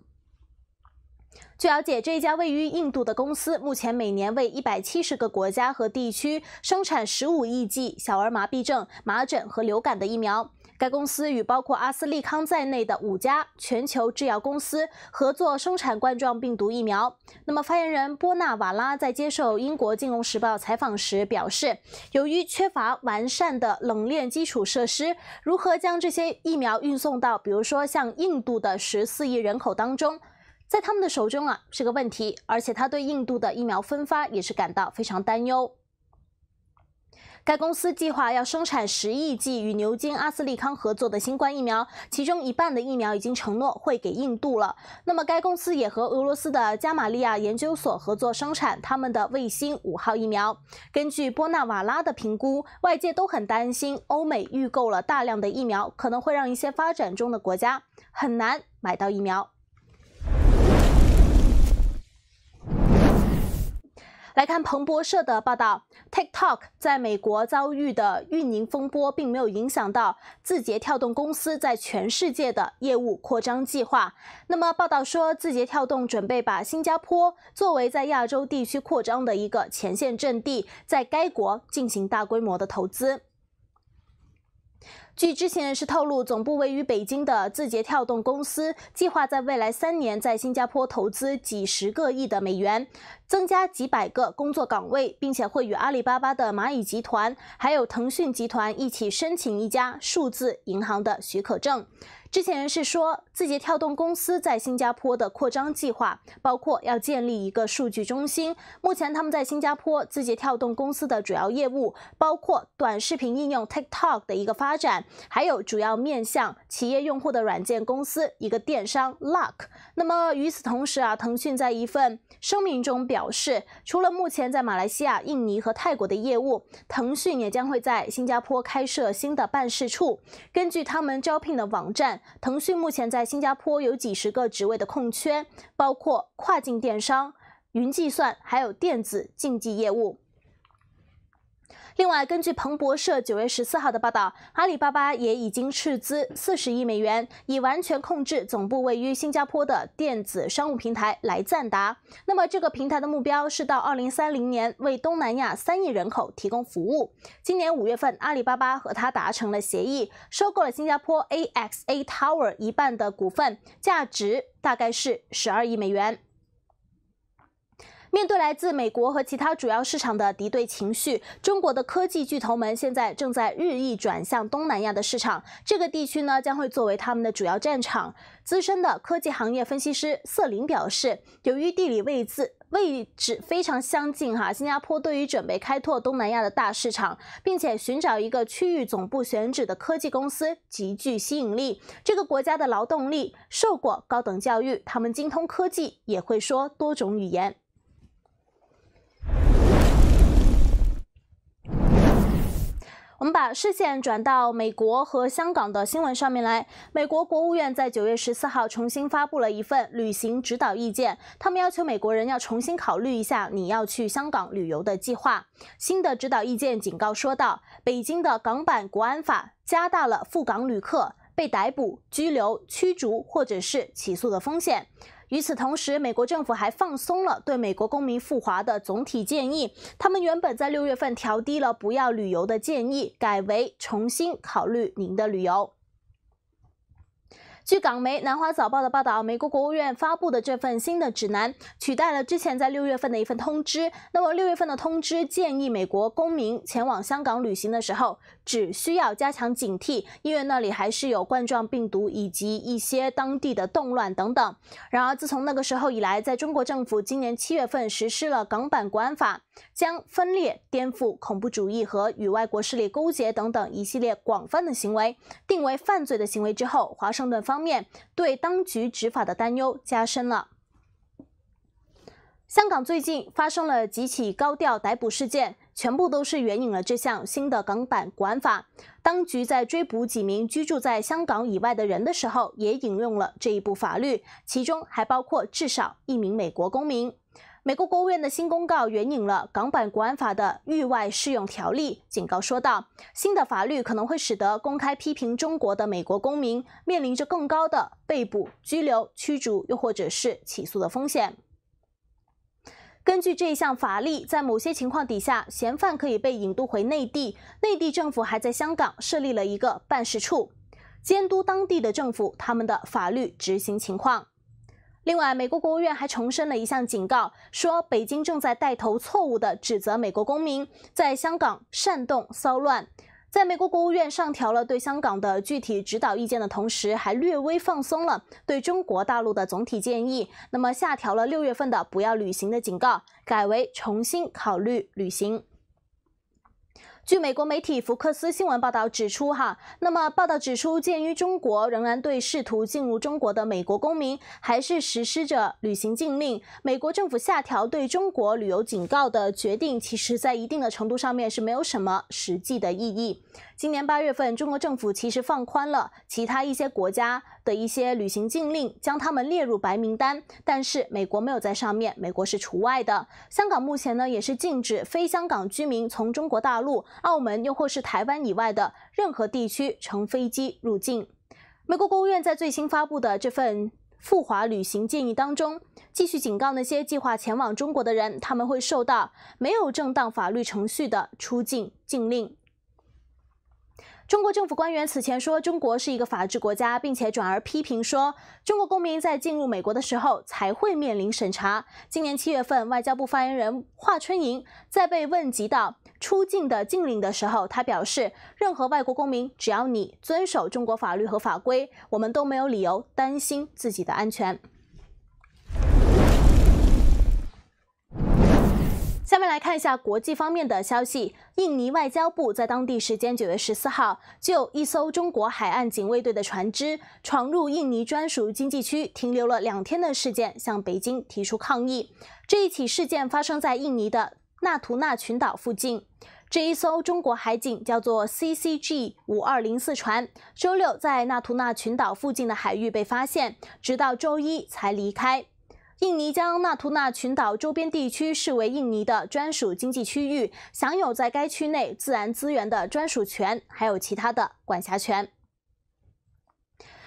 据了解，这家位于印度的公司目前每年为一百七十个国家和地区生产十五亿剂小儿麻痹症、麻疹和流感的疫苗。该公司与包括阿斯利康在内的五家全球制药公司合作生产冠状病毒疫苗。那么，发言人波纳瓦拉在接受英国金融时报采访时表示，由于缺乏完善的冷链基础设施，如何将这些疫苗运送到，比如说像印度的十四亿人口当中，在他们的手中啊是个问题。而且，他对印度的疫苗分发也是感到非常担忧。该公司计划要生产十亿剂与牛津阿斯利康合作的新冠疫苗，其中一半的疫苗已经承诺会给印度了。那么，该公司也和俄罗斯的加玛利亚研究所合作生产他们的卫星五号疫苗。根据波纳瓦拉的评估，外界都很担心，欧美预购了大量的疫苗，可能会让一些发展中的国家很难买到疫苗。来看彭博社的报道，TikTok 在美国遭遇的运营风波，并没有影响到字节跳动公司在全世界的业务扩张计划。那么，报道说，字节跳动准备把新加坡作为在亚洲地区扩张的一个前线阵地，在该国进行大规模的投资。据知情人士透露，总部位于北京的字节跳动公司计划在未来三年在新加坡投资几十个亿的美元，增加几百个工作岗位，并且会与阿里巴巴的蚂蚁集团还有腾讯集团一起申请一家数字银行的许可证。之前是说字节跳动公司在新加坡的扩张计划，包括要建立一个数据中心。目前他们在新加坡，字节跳动公司的主要业务包括短视频应用 TikTok 的一个发展，还有主要面向企业用户的软件公司一个电商 Luck。那么与此同时啊，腾讯在一份声明中表示，除了目前在马来西亚、印尼和泰国的业务，腾讯也将会在新加坡开设新的办事处。根据他们招聘的网站。腾讯目前在新加坡有几十个职位的空缺，包括跨境电商、云计算，还有电子竞技业务。另外，根据彭博社九月十四号的报道，阿里巴巴也已经斥资四十亿美元，已完全控制总部位于新加坡的电子商务平台来赞达。那么，这个平台的目标是到二零三零年为东南亚三亿人口提供服务。今年五月份，阿里巴巴和他达成了协议，收购了新加坡 AXA Tower 一半的股份，价值大概是十二亿美元。面对来自美国和其他主要市场的敌对情绪，中国的科技巨头们现在正在日益转向东南亚的市场。这个地区呢将会作为他们的主要战场。资深的科技行业分析师瑟琳表示，由于地理位置位置非常相近，哈，新加坡对于准备开拓东南亚的大市场，并且寻找一个区域总部选址的科技公司极具吸引力。这个国家的劳动力受过高等教育，他们精通科技，也会说多种语言。我们把视线转到美国和香港的新闻上面来。美国国务院在九月十四号重新发布了一份旅行指导意见，他们要求美国人要重新考虑一下你要去香港旅游的计划。新的指导意见警告说道，北京的港版国安法加大了赴港旅客被逮捕、拘留、驱逐或者是起诉的风险。与此同时，美国政府还放松了对美国公民赴华的总体建议。他们原本在六月份调低了不要旅游的建议，改为重新考虑您的旅游。据港媒《南华早报》的报道，美国国务院发布的这份新的指南取代了之前在六月份的一份通知。那么六月份的通知建议美国公民前往香港旅行的时候。只需要加强警惕，因为那里还是有冠状病毒以及一些当地的动乱等等。然而，自从那个时候以来，在中国政府今年七月份实施了港版国安法，将分裂、颠覆、恐怖主义和与外国势力勾结等等一系列广泛的行为定为犯罪的行为之后，华盛顿方面对当局执法的担忧加深了。香港最近发生了几起高调逮捕事件。全部都是援引了这项新的港版国安法。当局在追捕几名居住在香港以外的人的时候，也引用了这一部法律，其中还包括至少一名美国公民。美国国务院的新公告援引了港版国安法的域外适用条例，警告说道：“新的法律可能会使得公开批评中国的美国公民面临着更高的被捕、拘留、驱逐，又或者是起诉的风险。”根据这项法律，在某些情况底下，嫌犯可以被引渡回内地。内地政府还在香港设立了一个办事处，监督当地的政府他们的法律执行情况。另外，美国国务院还重申了一项警告，说北京正在带头错误地指责美国公民在香港煽动骚乱。在美国国务院上调了对香港的具体指导意见的同时，还略微放松了对中国大陆的总体建议。那么下调了六月份的不要旅行的警告，改为重新考虑旅行。据美国媒体福克斯新闻报道指出，哈，那么报道指出，鉴于中国仍然对试图进入中国的美国公民还是实施着旅行禁令，美国政府下调对中国旅游警告的决定，其实，在一定的程度上面是没有什么实际的意义。今年八月份，中国政府其实放宽了其他一些国家的一些旅行禁令，将他们列入白名单，但是美国没有在上面，美国是除外的。香港目前呢也是禁止非香港居民从中国大陆、澳门又或是台湾以外的任何地区乘飞机入境。美国国务院在最新发布的这份赴华旅行建议当中，继续警告那些计划前往中国的人，他们会受到没有正当法律程序的出境禁令。中国政府官员此前说，中国是一个法治国家，并且转而批评说，中国公民在进入美国的时候才会面临审查。今年七月份，外交部发言人华春莹在被问及到出境的禁令的时候，他表示，任何外国公民，只要你遵守中国法律和法规，我们都没有理由担心自己的安全。下面来看一下国际方面的消息。印尼外交部在当地时间九月十四号就一艘中国海岸警卫队的船只闯入印尼专属经济区、停留了两天的事件，向北京提出抗议。这一起事件发生在印尼的纳图纳群岛附近。这一艘中国海警叫做 CCG 五二零四船，周六在纳图纳群岛附近的海域被发现，直到周一才离开。印尼将纳图纳群岛周边地区视为印尼的专属经济区域，享有在该区内自然资源的专属权，还有其他的管辖权。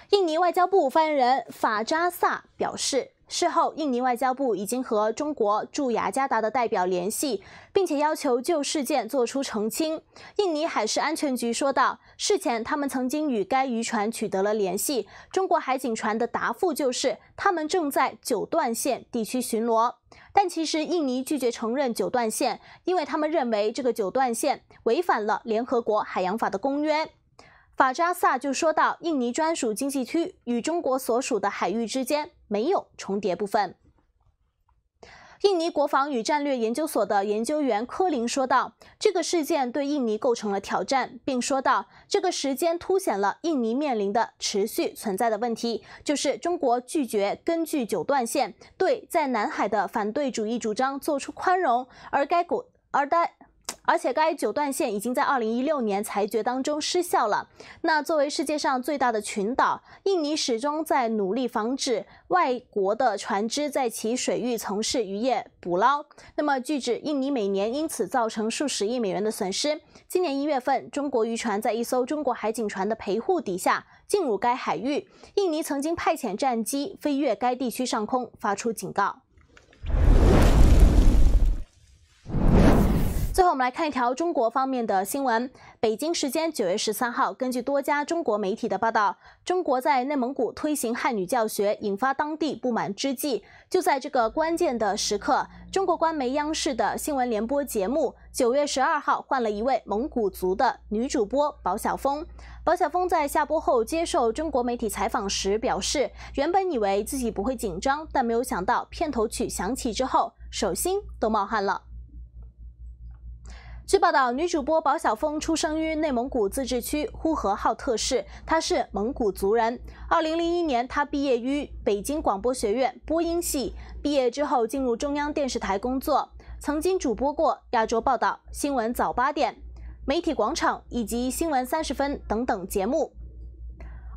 印尼外交部发言人法扎萨表示。事后，印尼外交部已经和中国驻雅加达的代表联系，并且要求就事件做出澄清。印尼海事安全局说道，事前他们曾经与该渔船取得了联系。中国海警船的答复就是，他们正在九段线地区巡逻。但其实，印尼拒绝承认九段线，因为他们认为这个九段线违反了联合国海洋法的公约。法扎萨就说到，印尼专属经济区与中国所属的海域之间没有重叠部分。印尼国防与战略研究所的研究员科林说道：“这个事件对印尼构成了挑战，并说道，这个时间凸显了印尼面临的持续存在的问题，就是中国拒绝根据九段线对在南海的反对主义主张做出宽容，而该国而该。”而且，该九段线已经在2016年裁决当中失效了。那作为世界上最大的群岛，印尼始终在努力防止外国的船只在其水域从事渔业捕捞。那么，据指，印尼每年因此造成数十亿美元的损失。今年一月份，中国渔船在一艘中国海警船的陪护底下进入该海域，印尼曾经派遣战机飞越该地区上空，发出警告。最后，我们来看一条中国方面的新闻。北京时间九月十三号，根据多家中国媒体的报道，中国在内蒙古推行汉语教学，引发当地不满之际，就在这个关键的时刻，中国官媒央视的新闻联播节目九月十二号换了一位蒙古族的女主播宝晓峰。宝晓峰在下播后接受中国媒体采访时表示，原本以为自己不会紧张，但没有想到片头曲响起之后，手心都冒汗了。据报道，女主播宝晓峰出生于内蒙古自治区呼和浩特市，她是蒙古族人。二零零一年，她毕业于北京广播学院播音系，毕业之后进入中央电视台工作，曾经主播过《亚洲报道》、《新闻早八点》、《媒体广场》以及《新闻三十分》等等节目。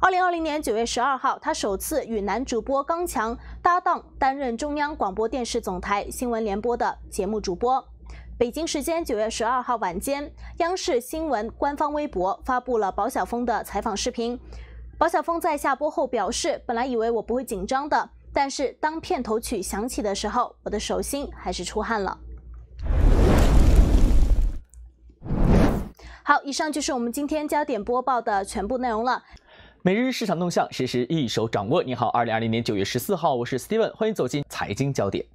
二零二零年九月十二号，她首次与男主播刚强搭档，担任中央广播电视总台《新闻联播》的节目主播。北京时间九月十二号晚间，央视新闻官方微博发布了保晓峰的采访视频。保晓峰在下播后表示：“本来以为我不会紧张的，但是当片头曲响起的时候，我的手心还是出汗了。”好，以上就是我们今天焦点播报的全部内容了。每日市场动向，实时一手掌握。你好，二零二零年九月十四号，我是 Steven，欢迎走进财经焦点。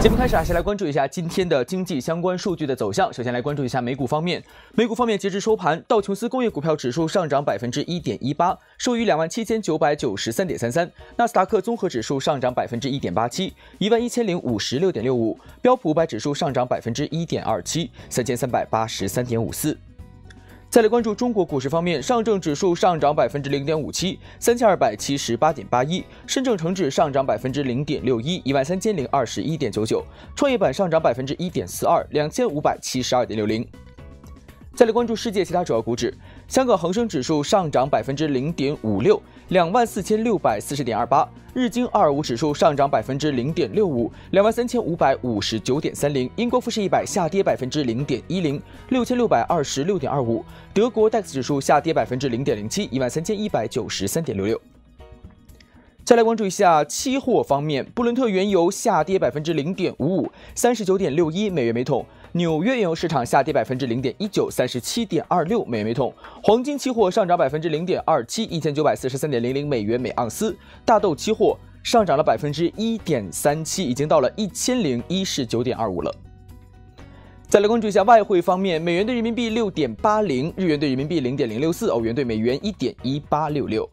节目开始，先来关注一下今天的经济相关数据的走向。首先来关注一下美股方面，美股方面，截至收盘，道琼斯工业股票指数上涨百分之一点一八，收于两万七千九百九十三点三三；纳斯达克综合指数上涨百分之一点八七，一万一千零五十六点六五；标普五百指数上涨百分之一点二七，三千三百八十三点五四。再来关注中国股市方面，上证指数上涨百分之零点五七，三千二百七十八点八一；深证成指上涨百分之零点六一，一万三千零二十一点九九；创业板上涨百分之一点四二，两千五百七十二点六零。再来关注世界其他主要股指，香港恒生指数上涨百分之零点五六。两万四千六百四十点二八，日经二五指数上涨百分之零点六五，两万三千五百五十九点三零。英国富时一百下跌百分之零点一零，六千六百二十六点二五。德国 DAX 指数下跌百分之零点零七，一万三千一百九十三点六六。再来关注一下期货方面，布伦特原油下跌百分之零点五五，三十九点六一美元每桶。纽约原油市场下跌百分之零点一九，三十七点二六美每桶。黄金期货上涨百分之零点二七，一千九百四十三点零零美元每盎司。大豆期货上涨了百分之一点三七，已经到了一千零一十九点二五了。再来关注一下外汇方面，美元对人民币六点八零，日元对人民币零点零六四，欧元对美元一点一八六六。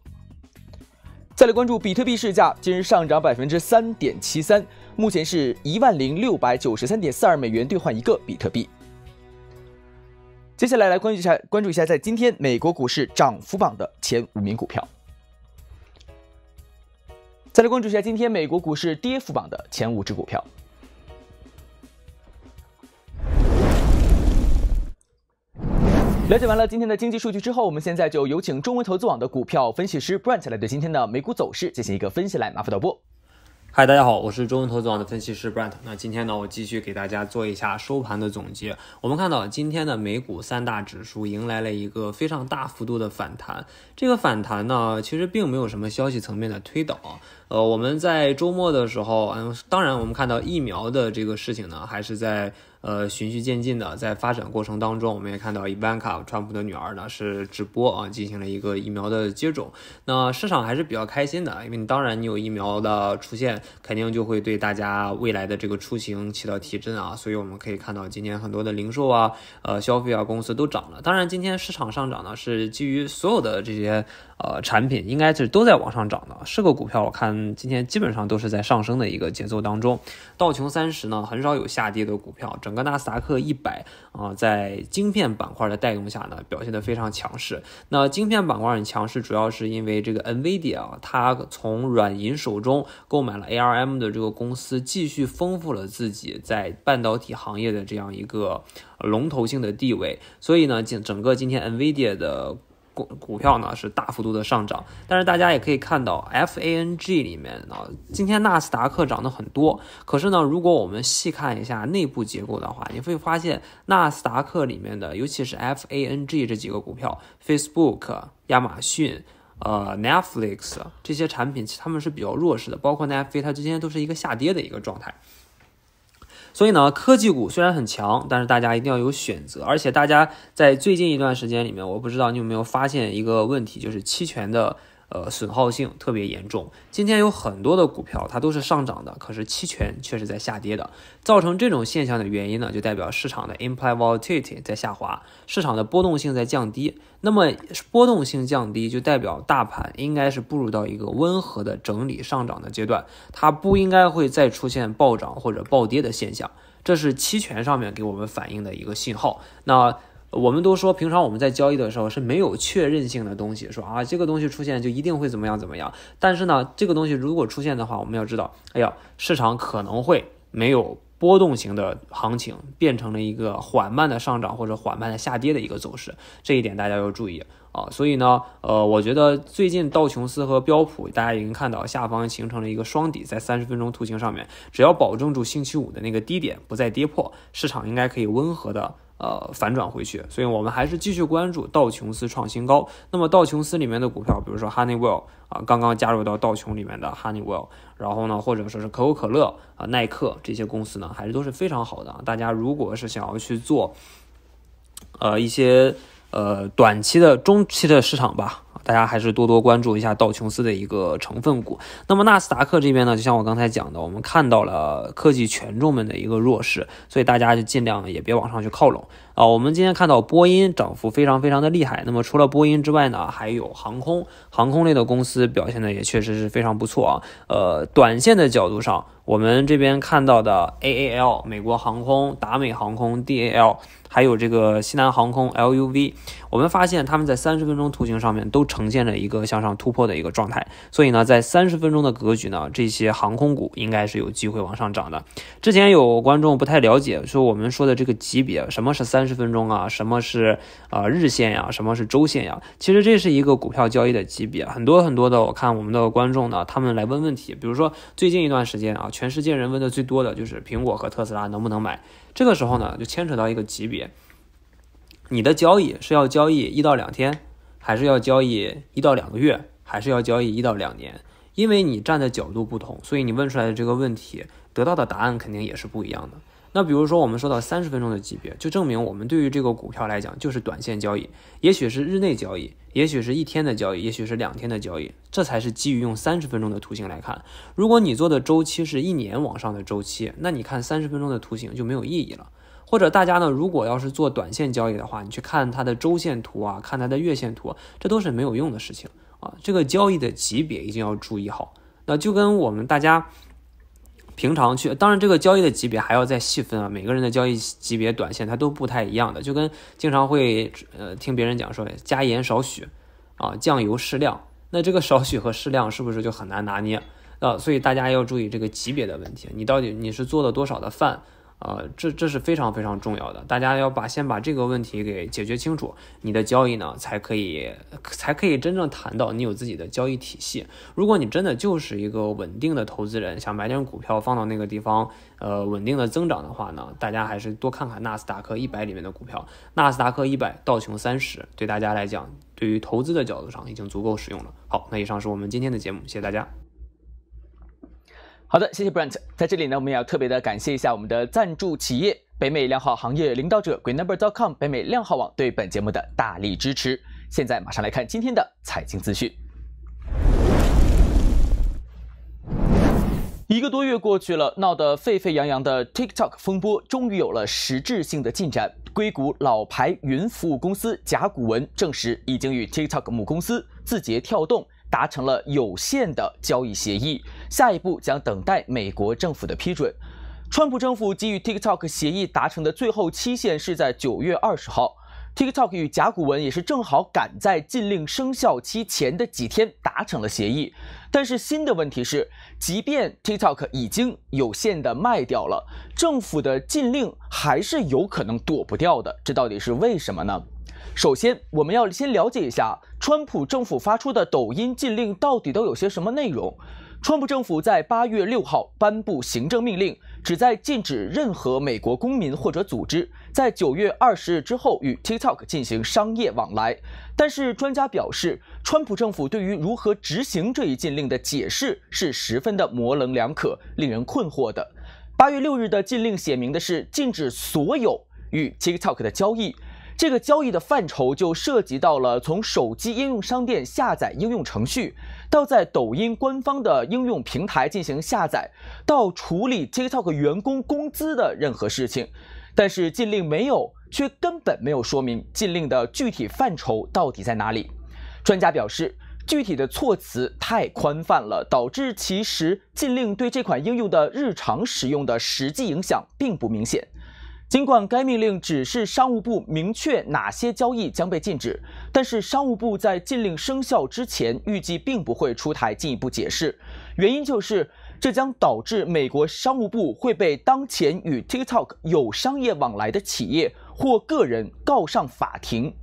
再来关注比特币市价，今日上涨百分之三点七三。目前是一万零六百九十三点四二美元兑换一个比特币。接下来来关注一下，关注一下在今天美国股市涨幅榜的前五名股票。再来关注一下今天美国股市跌幅榜的前五只股票。了解完了今天的经济数据之后，我们现在就有请中文投资网的股票分析师 Brant 来对今天的美股走势进行一个分析，来麻烦导播。嗨，大家好，我是中文投资网的分析师 b r e n t 那今天呢，我继续给大家做一下收盘的总结。我们看到今天的美股三大指数迎来了一个非常大幅度的反弹。这个反弹呢，其实并没有什么消息层面的推导。呃，我们在周末的时候，嗯，当然我们看到疫苗的这个事情呢，还是在。呃，循序渐进的，在发展过程当中，我们也看到伊万卡，川普的女儿呢，是直播啊，进行了一个疫苗的接种。那市场还是比较开心的，因为当然你有疫苗的出现，肯定就会对大家未来的这个出行起到提振啊。所以我们可以看到，今天很多的零售啊、呃消费啊公司都涨了。当然，今天市场上涨呢，是基于所有的这些。呃，产品应该是都在往上涨的，是个股票。我看今天基本上都是在上升的一个节奏当中。道琼三十呢，很少有下跌的股票。整个纳斯达克一百啊，在晶片板块的带动下呢，表现得非常强势。那晶片板块很强势，主要是因为这个 NVIDIA 啊，它从软银手中购买了 ARM 的这个公司，继续丰富了自己在半导体行业的这样一个龙头性的地位。所以呢，整整个今天 NVIDIA 的。股票呢是大幅度的上涨，但是大家也可以看到，F A N G 里面呢，今天纳斯达克涨得很多。可是呢，如果我们细看一下内部结构的话，你会发现纳斯达克里面的，尤其是 F A N G 这几个股票，Facebook、亚马逊、呃 Netflix 这些产品，它们是比较弱势的，包括 Netflix 它今天都是一个下跌的一个状态。所以呢，科技股虽然很强，但是大家一定要有选择。而且大家在最近一段时间里面，我不知道你有没有发现一个问题，就是期权的。呃，损耗性特别严重。今天有很多的股票，它都是上涨的，可是期权却是在下跌的。造成这种现象的原因呢，就代表市场的 i m p l y volatility 在下滑，市场的波动性在降低。那么波动性降低，就代表大盘应该是步入到一个温和的整理上涨的阶段，它不应该会再出现暴涨或者暴跌的现象。这是期权上面给我们反映的一个信号。那我们都说，平常我们在交易的时候是没有确认性的东西，说啊，这个东西出现就一定会怎么样怎么样。但是呢，这个东西如果出现的话，我们要知道，哎呀，市场可能会没有波动型的行情，变成了一个缓慢的上涨或者缓慢的下跌的一个走势，这一点大家要注意啊。所以呢，呃，我觉得最近道琼斯和标普，大家已经看到下方形成了一个双底，在三十分钟图形上面，只要保证住星期五的那个低点不再跌破，市场应该可以温和的。呃，反转回去，所以我们还是继续关注道琼斯创新高。那么道琼斯里面的股票，比如说 Honeywell 啊，刚刚加入到道琼里面的 Honeywell，然后呢，或者说是可口可乐啊、耐克这些公司呢，还是都是非常好的。大家如果是想要去做，呃，一些呃短期的、中期的市场吧。大家还是多多关注一下道琼斯的一个成分股。那么纳斯达克这边呢，就像我刚才讲的，我们看到了科技权重们的一个弱势，所以大家就尽量也别往上去靠拢啊。我们今天看到波音涨幅非常非常的厉害。那么除了波音之外呢，还有航空、航空类的公司表现的也确实是非常不错啊。呃，短线的角度上，我们这边看到的 AAL 美国航空、达美航空 DAL，还有这个西南航空 LUV。我们发现他们在三十分钟图形上面都呈现了一个向上突破的一个状态，所以呢，在三十分钟的格局呢，这些航空股应该是有机会往上涨的。之前有观众不太了解，说我们说的这个级别，什么是三十分钟啊？什么是啊日线呀？什么是周线呀？其实这是一个股票交易的级别。很多很多的，我看我们的观众呢，他们来问问题，比如说最近一段时间啊，全世界人问的最多的就是苹果和特斯拉能不能买？这个时候呢，就牵扯到一个级别。你的交易是要交易一到两天，还是要交易一到两个月，还是要交易一到两年？因为你站的角度不同，所以你问出来的这个问题得到的答案肯定也是不一样的。那比如说，我们说到三十分钟的级别，就证明我们对于这个股票来讲就是短线交易，也许是日内交易，也许是一天的交易，也许是两天的交易，这才是基于用三十分钟的图形来看。如果你做的周期是一年往上的周期，那你看三十分钟的图形就没有意义了。或者大家呢，如果要是做短线交易的话，你去看它的周线图啊，看它的月线图，这都是没有用的事情啊。这个交易的级别一定要注意好。那就跟我们大家平常去，当然这个交易的级别还要再细分啊。每个人的交易级别、短线它都不太一样的。就跟经常会呃听别人讲说加盐少许啊，酱油适量，那这个少许和适量是不是就很难拿捏啊？所以大家要注意这个级别的问题，你到底你是做了多少的饭？呃，这这是非常非常重要的，大家要把先把这个问题给解决清楚，你的交易呢才可以才可以真正谈到你有自己的交易体系。如果你真的就是一个稳定的投资人，想买点股票放到那个地方，呃，稳定的增长的话呢，大家还是多看看纳斯达克一百里面的股票，纳斯达克一百道穷三十，对大家来讲，对于投资的角度上已经足够使用了。好，那以上是我们今天的节目，谢谢大家。好的，谢谢 Brent。在这里呢，我们也要特别的感谢一下我们的赞助企业——北美量号行业领导者 g r e e n n u m b e r c o m 北美量号网对本节目的大力支持。现在马上来看今天的财经资讯。一个多月过去了，闹得沸沸扬扬的 TikTok 风波终于有了实质性的进展。硅谷老牌云服务公司甲骨文证实，已经与 TikTok 母公司字节跳动。达成了有限的交易协议，下一步将等待美国政府的批准。川普政府给予 TikTok 协议达成的最后期限是在九月二十号。TikTok 与甲骨文也是正好赶在禁令生效期前的几天达成了协议。但是新的问题是，即便 TikTok 已经有限的卖掉了，政府的禁令还是有可能躲不掉的。这到底是为什么呢？首先，我们要先了解一下，川普政府发出的抖音禁令到底都有些什么内容。川普政府在八月六号颁布行政命令，旨在禁止任何美国公民或者组织在九月二十日之后与 TikTok 进行商业往来。但是，专家表示，川普政府对于如何执行这一禁令的解释是十分的模棱两可，令人困惑的。八月六日的禁令写明的是禁止所有与 TikTok 的交易。这个交易的范畴就涉及到了从手机应用商店下载应用程序，到在抖音官方的应用平台进行下载，到处理 TikTok 员工工资的任何事情。但是禁令没有，却根本没有说明禁令的具体范畴到底在哪里。专家表示，具体的措辞太宽泛了，导致其实禁令对这款应用的日常使用的实际影响并不明显。尽管该命令只是商务部明确哪些交易将被禁止，但是商务部在禁令生效之前预计并不会出台进一步解释，原因就是这将导致美国商务部会被当前与 TikTok 有商业往来的企业或个人告上法庭。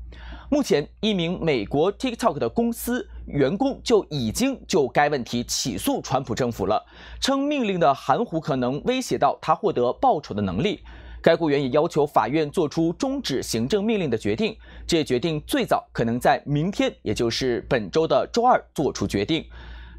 目前，一名美国 TikTok 的公司员工就已经就该问题起诉川普政府了，称命令的含糊可能威胁到他获得报酬的能力。该雇员也要求法院作出终止行政命令的决定，这决定最早可能在明天，也就是本周的周二作出决定。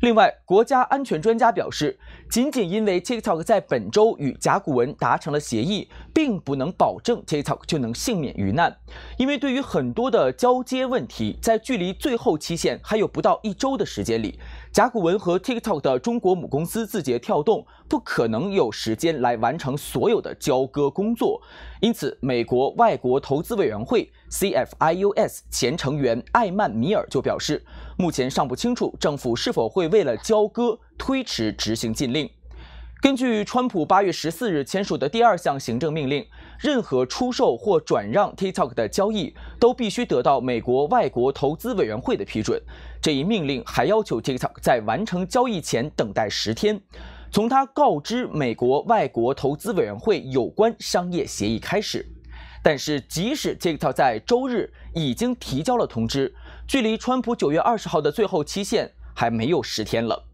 另外，国家安全专家表示，仅仅因为 TikTok 在本周与甲骨文达成了协议，并不能保证 TikTok 就能幸免于难，因为对于很多的交接问题，在距离最后期限还有不到一周的时间里，甲骨文和 TikTok 的中国母公司字节跳动不可能有时间来完成所有的交割工作。因此，美国外国投资委员会 （CFIUS） 前成员艾曼米尔就表示。目前尚不清楚政府是否会为了交割推迟执行禁令。根据川普八月十四日签署的第二项行政命令，任何出售或转让 TikTok 的交易都必须得到美国外国投资委员会的批准。这一命令还要求 TikTok 在完成交易前等待十天，从他告知美国外国投资委员会有关商业协议开始。但是，即使 TikTok 在周日已经提交了通知。距离川普九月二十号的最后期限还没有十天了。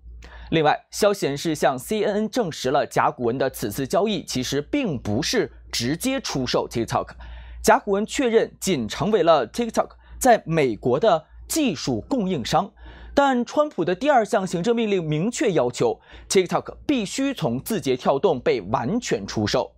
另外，消息人士向 CNN 证实了甲骨文的此次交易其实并不是直接出售 TikTok。甲骨文确认仅成为了 TikTok 在美国的技术供应商，但川普的第二项行政命令明确要求 TikTok 必须从字节跳动被完全出售。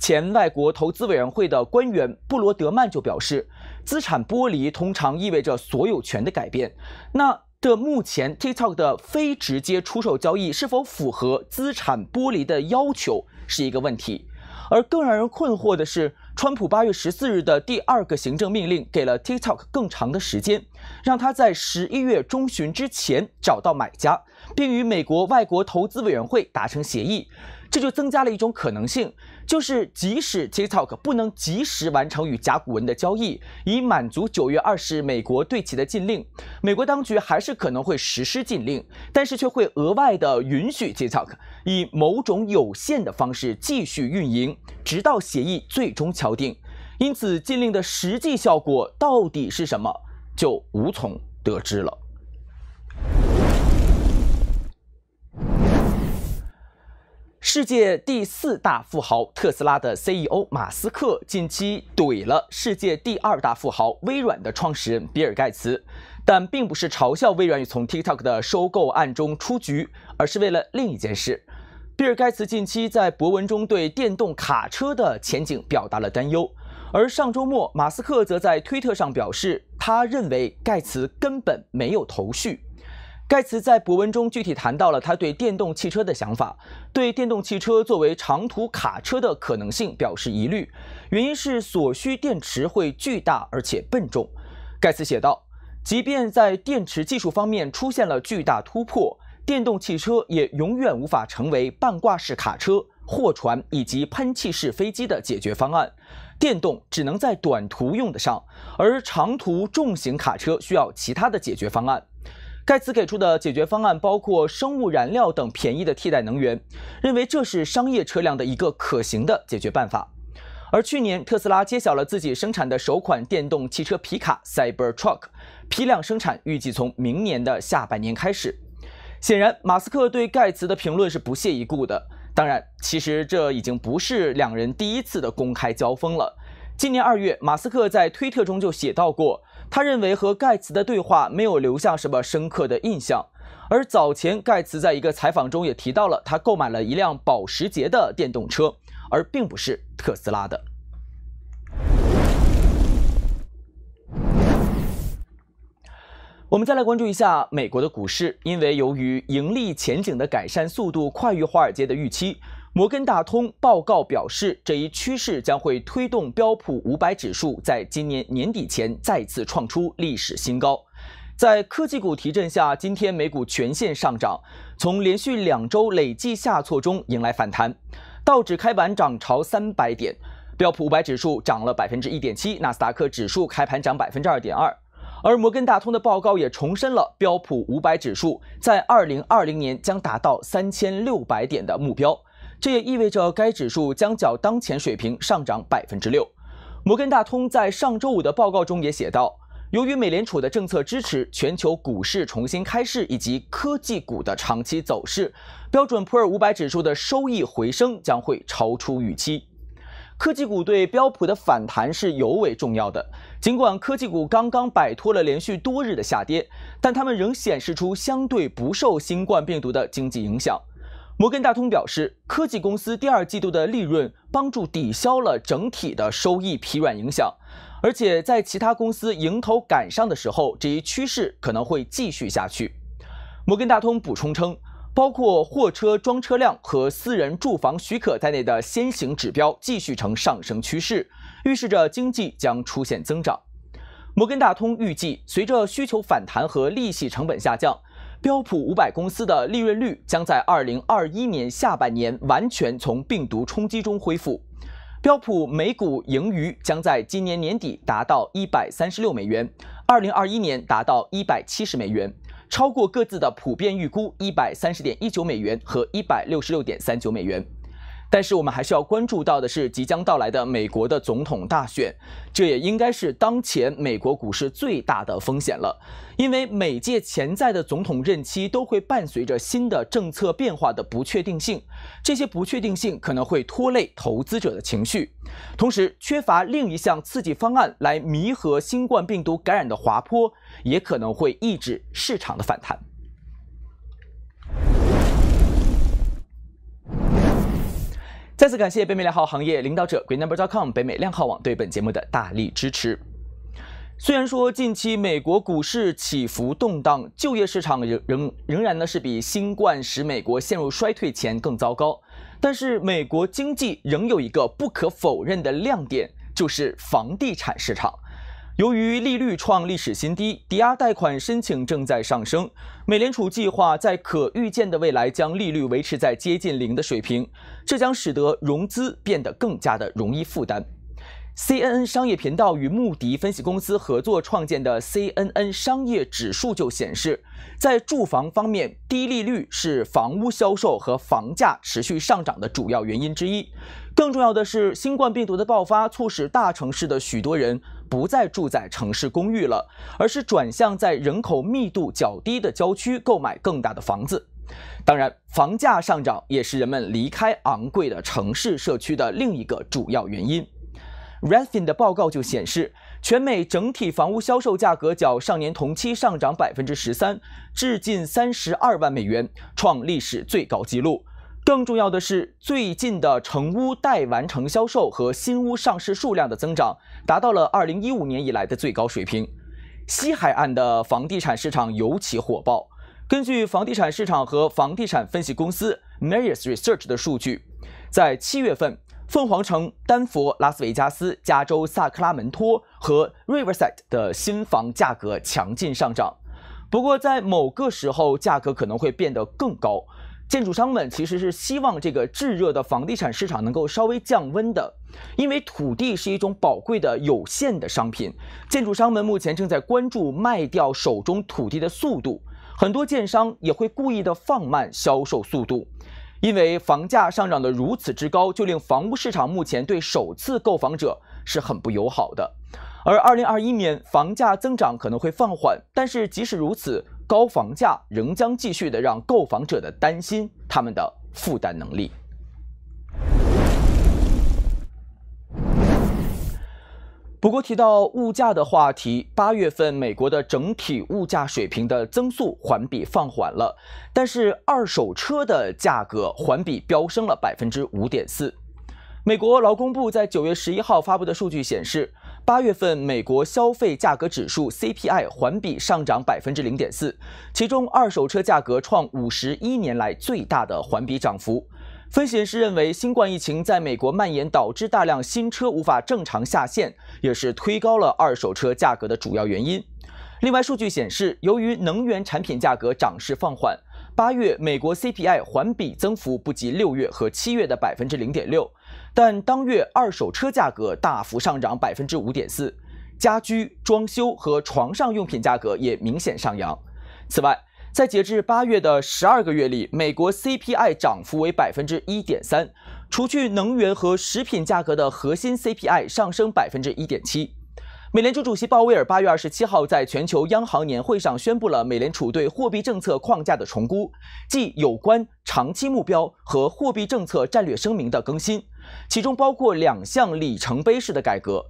前外国投资委员会的官员布罗德曼就表示。资产剥离通常意味着所有权的改变。那的目前，TikTok 的非直接出售交易是否符合资产剥离的要求是一个问题。而更让人困惑的是，川普八月十四日的第二个行政命令给了 TikTok 更长的时间，让他在十一月中旬之前找到买家，并与美国外国投资委员会达成协议。这就增加了一种可能性。就是，即使 TikTok 不能及时完成与甲骨文的交易，以满足九月二十美国对其的禁令，美国当局还是可能会实施禁令，但是却会额外的允许 TikTok 以某种有限的方式继续运营，直到协议最终敲定。因此，禁令的实际效果到底是什么，就无从得知了。世界第四大富豪特斯拉的 CEO 马斯克近期怼了世界第二大富豪微软的创始人比尔盖茨，但并不是嘲笑微软从 TikTok 的收购案中出局，而是为了另一件事。比尔盖茨近期在博文中对电动卡车的前景表达了担忧，而上周末马斯克则在推特上表示，他认为盖茨根本没有头绪。盖茨在博文中具体谈到了他对电动汽车的想法，对电动汽车作为长途卡车的可能性表示疑虑，原因是所需电池会巨大而且笨重。盖茨写道，即便在电池技术方面出现了巨大突破，电动汽车也永远无法成为半挂式卡车、货船以及喷气式飞机的解决方案。电动只能在短途用得上，而长途重型卡车需要其他的解决方案。盖茨给出的解决方案包括生物燃料等便宜的替代能源，认为这是商业车辆的一个可行的解决办法。而去年，特斯拉揭晓了自己生产的首款电动汽车皮卡 Cyber Truck，批量生产预计从明年的下半年开始。显然，马斯克对盖茨的评论是不屑一顾的。当然，其实这已经不是两人第一次的公开交锋了。今年二月，马斯克在推特中就写到过。他认为和盖茨的对话没有留下什么深刻的印象，而早前盖茨在一个采访中也提到了他购买了一辆保时捷的电动车，而并不是特斯拉的。我们再来关注一下美国的股市，因为由于盈利前景的改善速度快于华尔街的预期。摩根大通报告表示，这一趋势将会推动标普五百指数在今年年底前再次创出历史新高。在科技股提振下，今天美股全线上涨，从连续两周累计下挫中迎来反弹。道指开盘涨超三百点，标普五百指数涨了百分之一点七，纳斯达克指数开盘涨百分之二点二。而摩根大通的报告也重申了标普五百指数在二零二零年将达到三千六百点的目标。这也意味着该指数将较当前水平上涨百分之六。摩根大通在上周五的报告中也写道，由于美联储的政策支持、全球股市重新开市以及科技股的长期走势，标准普尔五百指数的收益回升将会超出预期。科技股对标普的反弹是尤为重要的。尽管科技股刚刚摆脱了连续多日的下跌，但它们仍显示出相对不受新冠病毒的经济影响。摩根大通表示，科技公司第二季度的利润帮助抵消了整体的收益疲软影响，而且在其他公司迎头赶上的时候，这一趋势可能会继续下去。摩根大通补充称，包括货车装车量和私人住房许可在内的先行指标继续呈上升趋势，预示着经济将出现增长。摩根大通预计，随着需求反弹和利息成本下降。标普五百公司的利润率将在二零二一年下半年完全从病毒冲击中恢复。标普每股盈余将在今年年底达到一百三十六美元，二零二一年达到一百七十美元，超过各自的普遍预估一百三十点一九美元和一百六十六点三九美元。但是我们还是要关注到的是即将到来的美国的总统大选，这也应该是当前美国股市最大的风险了，因为每届潜在的总统任期都会伴随着新的政策变化的不确定性，这些不确定性可能会拖累投资者的情绪，同时缺乏另一项刺激方案来弥合新冠病毒感染的滑坡，也可能会抑制市场的反弹。再次感谢北美靓号行业领导者 g r e e n n u m b e r c o m 北美靓号网对本节目的大力支持。虽然说近期美国股市起伏动荡，就业市场仍仍仍然呢是比新冠使美国陷入衰退前更糟糕，但是美国经济仍有一个不可否认的亮点，就是房地产市场。由于利率创历史新低，抵押贷款申请正在上升。美联储计划在可预见的未来将利率维持在接近零的水平，这将使得融资变得更加的容易负担。CNN 商业频道与穆迪分析公司合作创建的 CNN 商业指数就显示，在住房方面，低利率是房屋销售和房价持续上涨的主要原因之一。更重要的是，新冠病毒的爆发促使大城市的许多人。不再住在城市公寓了，而是转向在人口密度较低的郊区购买更大的房子。当然，房价上涨也是人们离开昂贵的城市社区的另一个主要原因。Redfin 的报告就显示，全美整体房屋销售价格较上年同期上涨百分之十三，至近三十二万美元，创历史最高纪录。更重要的是，最近的成屋待完成销售和新屋上市数量的增长。达到了二零一五年以来的最高水平，西海岸的房地产市场尤其火爆。根据房地产市场和房地产分析公司 Marius Research 的数据，在七月份，凤凰城、丹佛、拉斯维加斯、加州萨克拉门托和 Riverside 的新房价格强劲上涨。不过，在某个时候，价格可能会变得更高。建筑商们其实是希望这个炙热的房地产市场能够稍微降温的，因为土地是一种宝贵的、有限的商品。建筑商们目前正在关注卖掉手中土地的速度，很多建商也会故意的放慢销售速度，因为房价上涨的如此之高，就令房屋市场目前对首次购房者是很不友好的。而二零二一年房价增长可能会放缓，但是即使如此。高房价仍将继续的让购房者的担心他们的负担能力。不过提到物价的话题，八月份美国的整体物价水平的增速环比放缓了，但是二手车的价格环比飙升了百分之五点四。美国劳工部在九月十一号发布的数据显示。八月份，美国消费价格指数 CPI 环比上涨百分之零点四，其中二手车价格创五十一年来最大的环比涨幅。分析师认为，新冠疫情在美国蔓延导致大量新车无法正常下线，也是推高了二手车价格的主要原因。另外，数据显示，由于能源产品价格涨势放缓，八月美国 CPI 环比增幅不及六月和七月的百分之零点六。但当月二手车价格大幅上涨百分之五点四，家居装修和床上用品价格也明显上扬。此外，在截至八月的十二个月里，美国 CPI 涨幅为百分之一点三，除去能源和食品价格的核心 CPI 上升百分之一点七。美联储主席鲍威尔八月二十七号在全球央行年会上宣布了美联储对货币政策框架的重估，即有关长期目标和货币政策战略声明的更新。其中包括两项里程碑式的改革，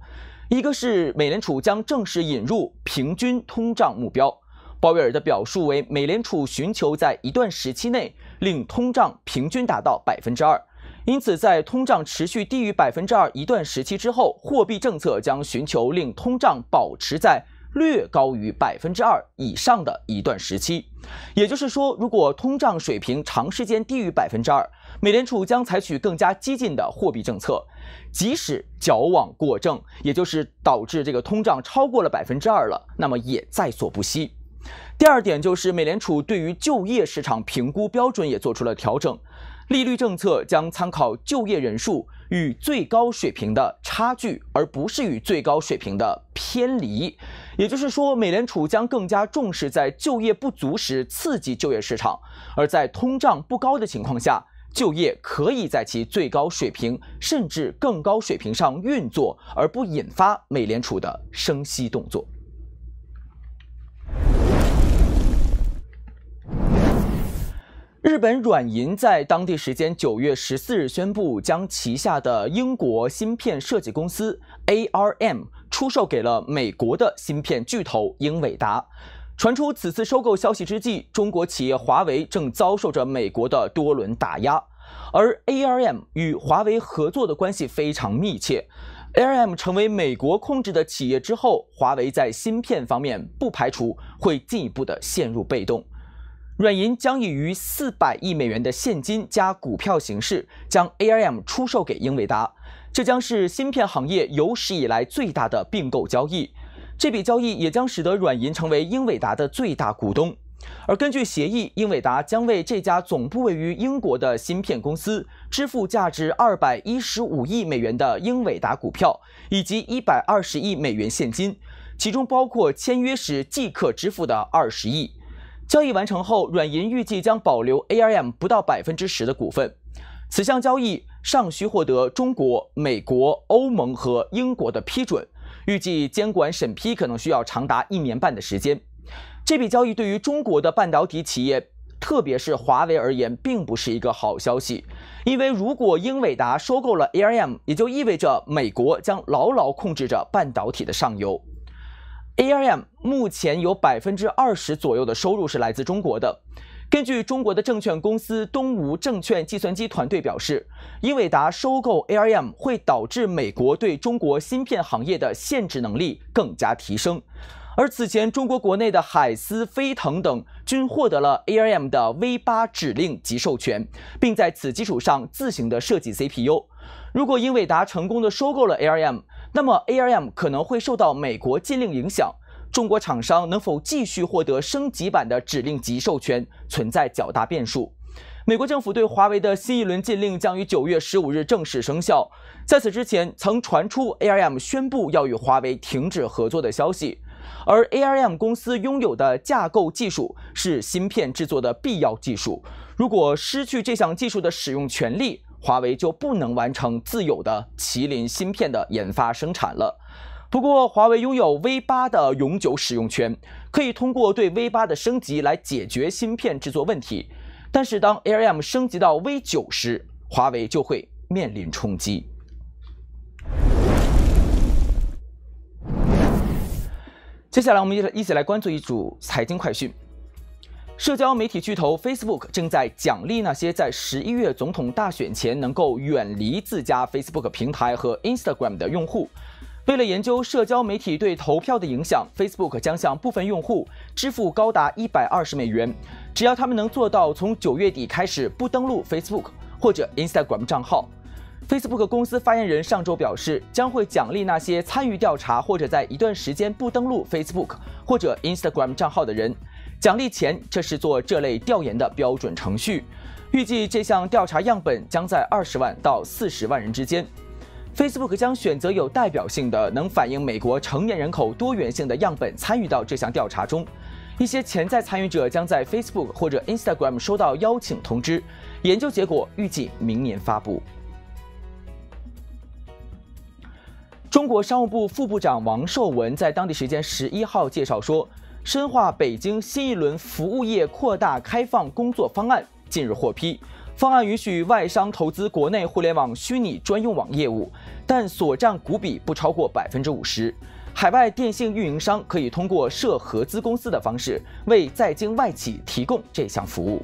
一个是美联储将正式引入平均通胀目标。鲍威尔的表述为，美联储寻求在一段时期内令通胀平均达到百分之二，因此在通胀持续低于百分之二一段时期之后，货币政策将寻求令通胀保持在。略高于百分之二以上的一段时期，也就是说，如果通胀水平长时间低于百分之二，美联储将采取更加激进的货币政策，即使矫枉过正，也就是导致这个通胀超过了百分之二了，那么也在所不惜。第二点就是，美联储对于就业市场评估标准也做出了调整，利率政策将参考就业人数。与最高水平的差距，而不是与最高水平的偏离。也就是说，美联储将更加重视在就业不足时刺激就业市场，而在通胀不高的情况下，就业可以在其最高水平甚至更高水平上运作，而不引发美联储的升息动作。日本软银在当地时间九月十四日宣布，将旗下的英国芯片设计公司 ARM 出售给了美国的芯片巨头英伟达。传出此次收购消息之际，中国企业华为正遭受着美国的多轮打压，而 ARM 与华为合作的关系非常密切。ARM 成为美国控制的企业之后，华为在芯片方面不排除会进一步的陷入被动。软银将以逾四百亿美元的现金加股票形式，将 ARM 出售给英伟达。这将是芯片行业有史以来最大的并购交易。这笔交易也将使得软银成为英伟达的最大股东。而根据协议，英伟达将为这家总部位于英国的芯片公司支付价值二百一十五亿美元的英伟达股票以及一百二十亿美元现金，其中包括签约时即刻支付的二十亿。交易完成后，软银预计将保留 ARM 不到百分之十的股份。此项交易尚需获得中国、美国、欧盟和英国的批准，预计监管审批可能需要长达一年半的时间。这笔交易对于中国的半导体企业，特别是华为而言，并不是一个好消息，因为如果英伟达收购了 ARM，也就意味着美国将牢牢控制着半导体的上游。ARM 目前有百分之二十左右的收入是来自中国的。根据中国的证券公司东吴证券计算机团队表示，英伟达收购 ARM 会导致美国对中国芯片行业的限制能力更加提升。而此前，中国国内的海思、飞腾等均获得了 ARM 的 V 八指令及授权，并在此基础上自行的设计 CPU。如果英伟达成功的收购了 ARM，那么，ARM 可能会受到美国禁令影响，中国厂商能否继续获得升级版的指令集授权存在较大变数。美国政府对华为的新一轮禁令将于九月十五日正式生效。在此之前，曾传出 ARM 宣布要与华为停止合作的消息。而 ARM 公司拥有的架构技术是芯片制作的必要技术，如果失去这项技术的使用权利。华为就不能完成自有的麒麟芯片的研发生产了。不过，华为拥有 V8 的永久使用权，可以通过对 V8 的升级来解决芯片制作问题。但是，当 ARM 升级到 V9 时，华为就会面临冲击。接下来，我们一一起来关注一组财经快讯。社交媒体巨头 Facebook 正在奖励那些在十一月总统大选前能够远离自家 Facebook 平台和 Instagram 的用户。为了研究社交媒体对投票的影响，Facebook 将向部分用户支付高达一百二十美元，只要他们能做到从九月底开始不登录 Facebook 或者 Instagram 账号。Facebook 公司发言人上周表示，将会奖励那些参与调查或者在一段时间不登录 Facebook 或者 Instagram 账号的人。奖励钱，这是做这类调研的标准程序。预计这项调查样本将在二十万到四十万人之间。Facebook 将选择有代表性的、能反映美国成年人口多元性的样本参与到这项调查中。一些潜在参与者将在 Facebook 或者 Instagram 收到邀请通知。研究结果预计明年发布。中国商务部副部长王受文在当地时间十一号介绍说。深化北京新一轮服务业扩大开放工作方案近日获批，方案允许外商投资国内互联网虚拟专用网业务，但所占股比不超过百分之五十。海外电信运营商可以通过设合资公司的方式，为在京外企提供这项服务。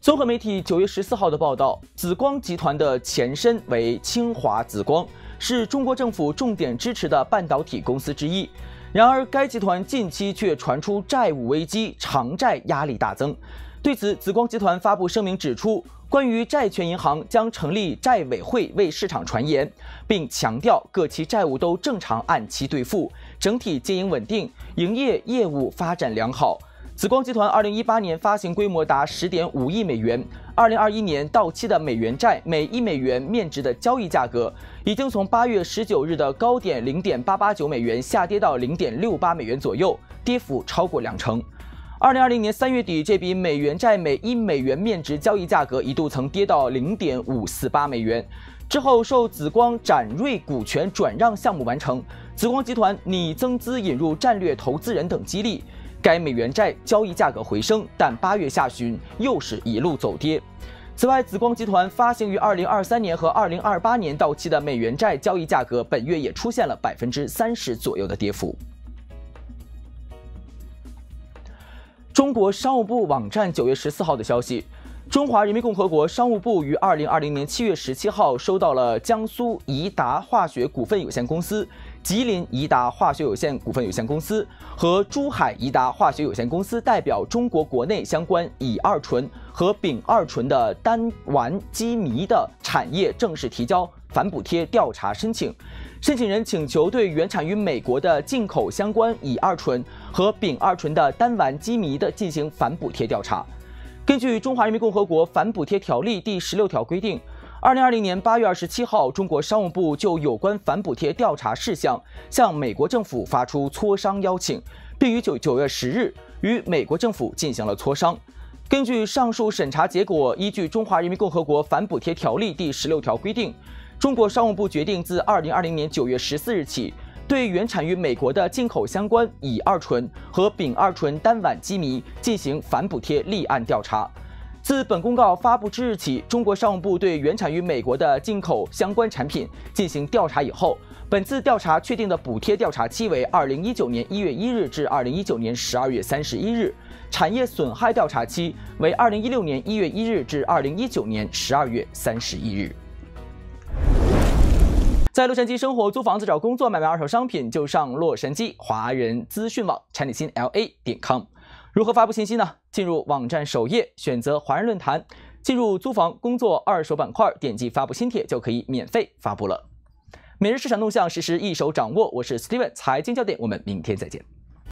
综合媒体九月十四号的报道，紫光集团的前身为清华紫光。是中国政府重点支持的半导体公司之一，然而该集团近期却传出债务危机，偿债压力大增。对此，紫光集团发布声明指出，关于债权银行将成立债委会为市场传言，并强调各期债务都正常按期兑付，整体经营稳定，营业业务发展良好。紫光集团二零一八年发行规模达十点五亿美元，二零二一年到期的美元债，每一美元面值的交易价格已经从八月十九日的高点零点八八九美元下跌到零点六八美元左右，跌幅超过两成。二零二零年三月底，这笔美元债每一美元面值交易价格一度曾跌到零点五四八美元，之后受紫光展锐股权转让项目完成，紫光集团拟增资引入战略投资人等激励。该美元债交易价格回升，但八月下旬又是一路走跌。此外，紫光集团发行于二零二三年和二零二八年到期的美元债交易价格，本月也出现了百分之三十左右的跌幅。中国商务部网站九月十四号的消息：中华人民共和国商务部于二零二零年七月十七号收到了江苏怡达化学股份有限公司。吉林宜达化学有限股份有限公司和珠海宜达化学有限公司代表中国国内相关乙二醇和丙二醇的单烷基醚的产业正式提交反补贴调查申请，申请人请求对原产于美国的进口相关乙二醇和丙二醇的单烷基醚的进行反补贴调查。根据《中华人民共和国反补贴条例》第十六条规定。二零二零年八月二十七号，中国商务部就有关反补贴调查事项向美国政府发出磋商邀请，并于九九月十日与美国政府进行了磋商。根据上述审查结果，依据《中华人民共和国反补贴条例》第十六条规定，中国商务部决定自二零二零年九月十四日起，对原产于美国的进口相关乙二醇和丙二醇单烷基醚进行反补贴立案调查。自本公告发布之日起，中国商务部对原产于美国的进口相关产品进行调查以后，本次调查确定的补贴调查期为二零一九年一月一日至二零一九年十二月三十一日，产业损害调查期为二零一六年一月一日至二零一九年十二月三十一日。在洛杉矶生活、租房子、找工作、买卖二手商品，就上洛杉矶华人资讯网 c h i n l a 点 com。如何发布信息呢？进入网站首页，选择华人论坛，进入租房工作二手板块，点击发布新帖就可以免费发布了。每日市场动向实时一手掌握，我是 Steven，财经焦点，我们明天再见。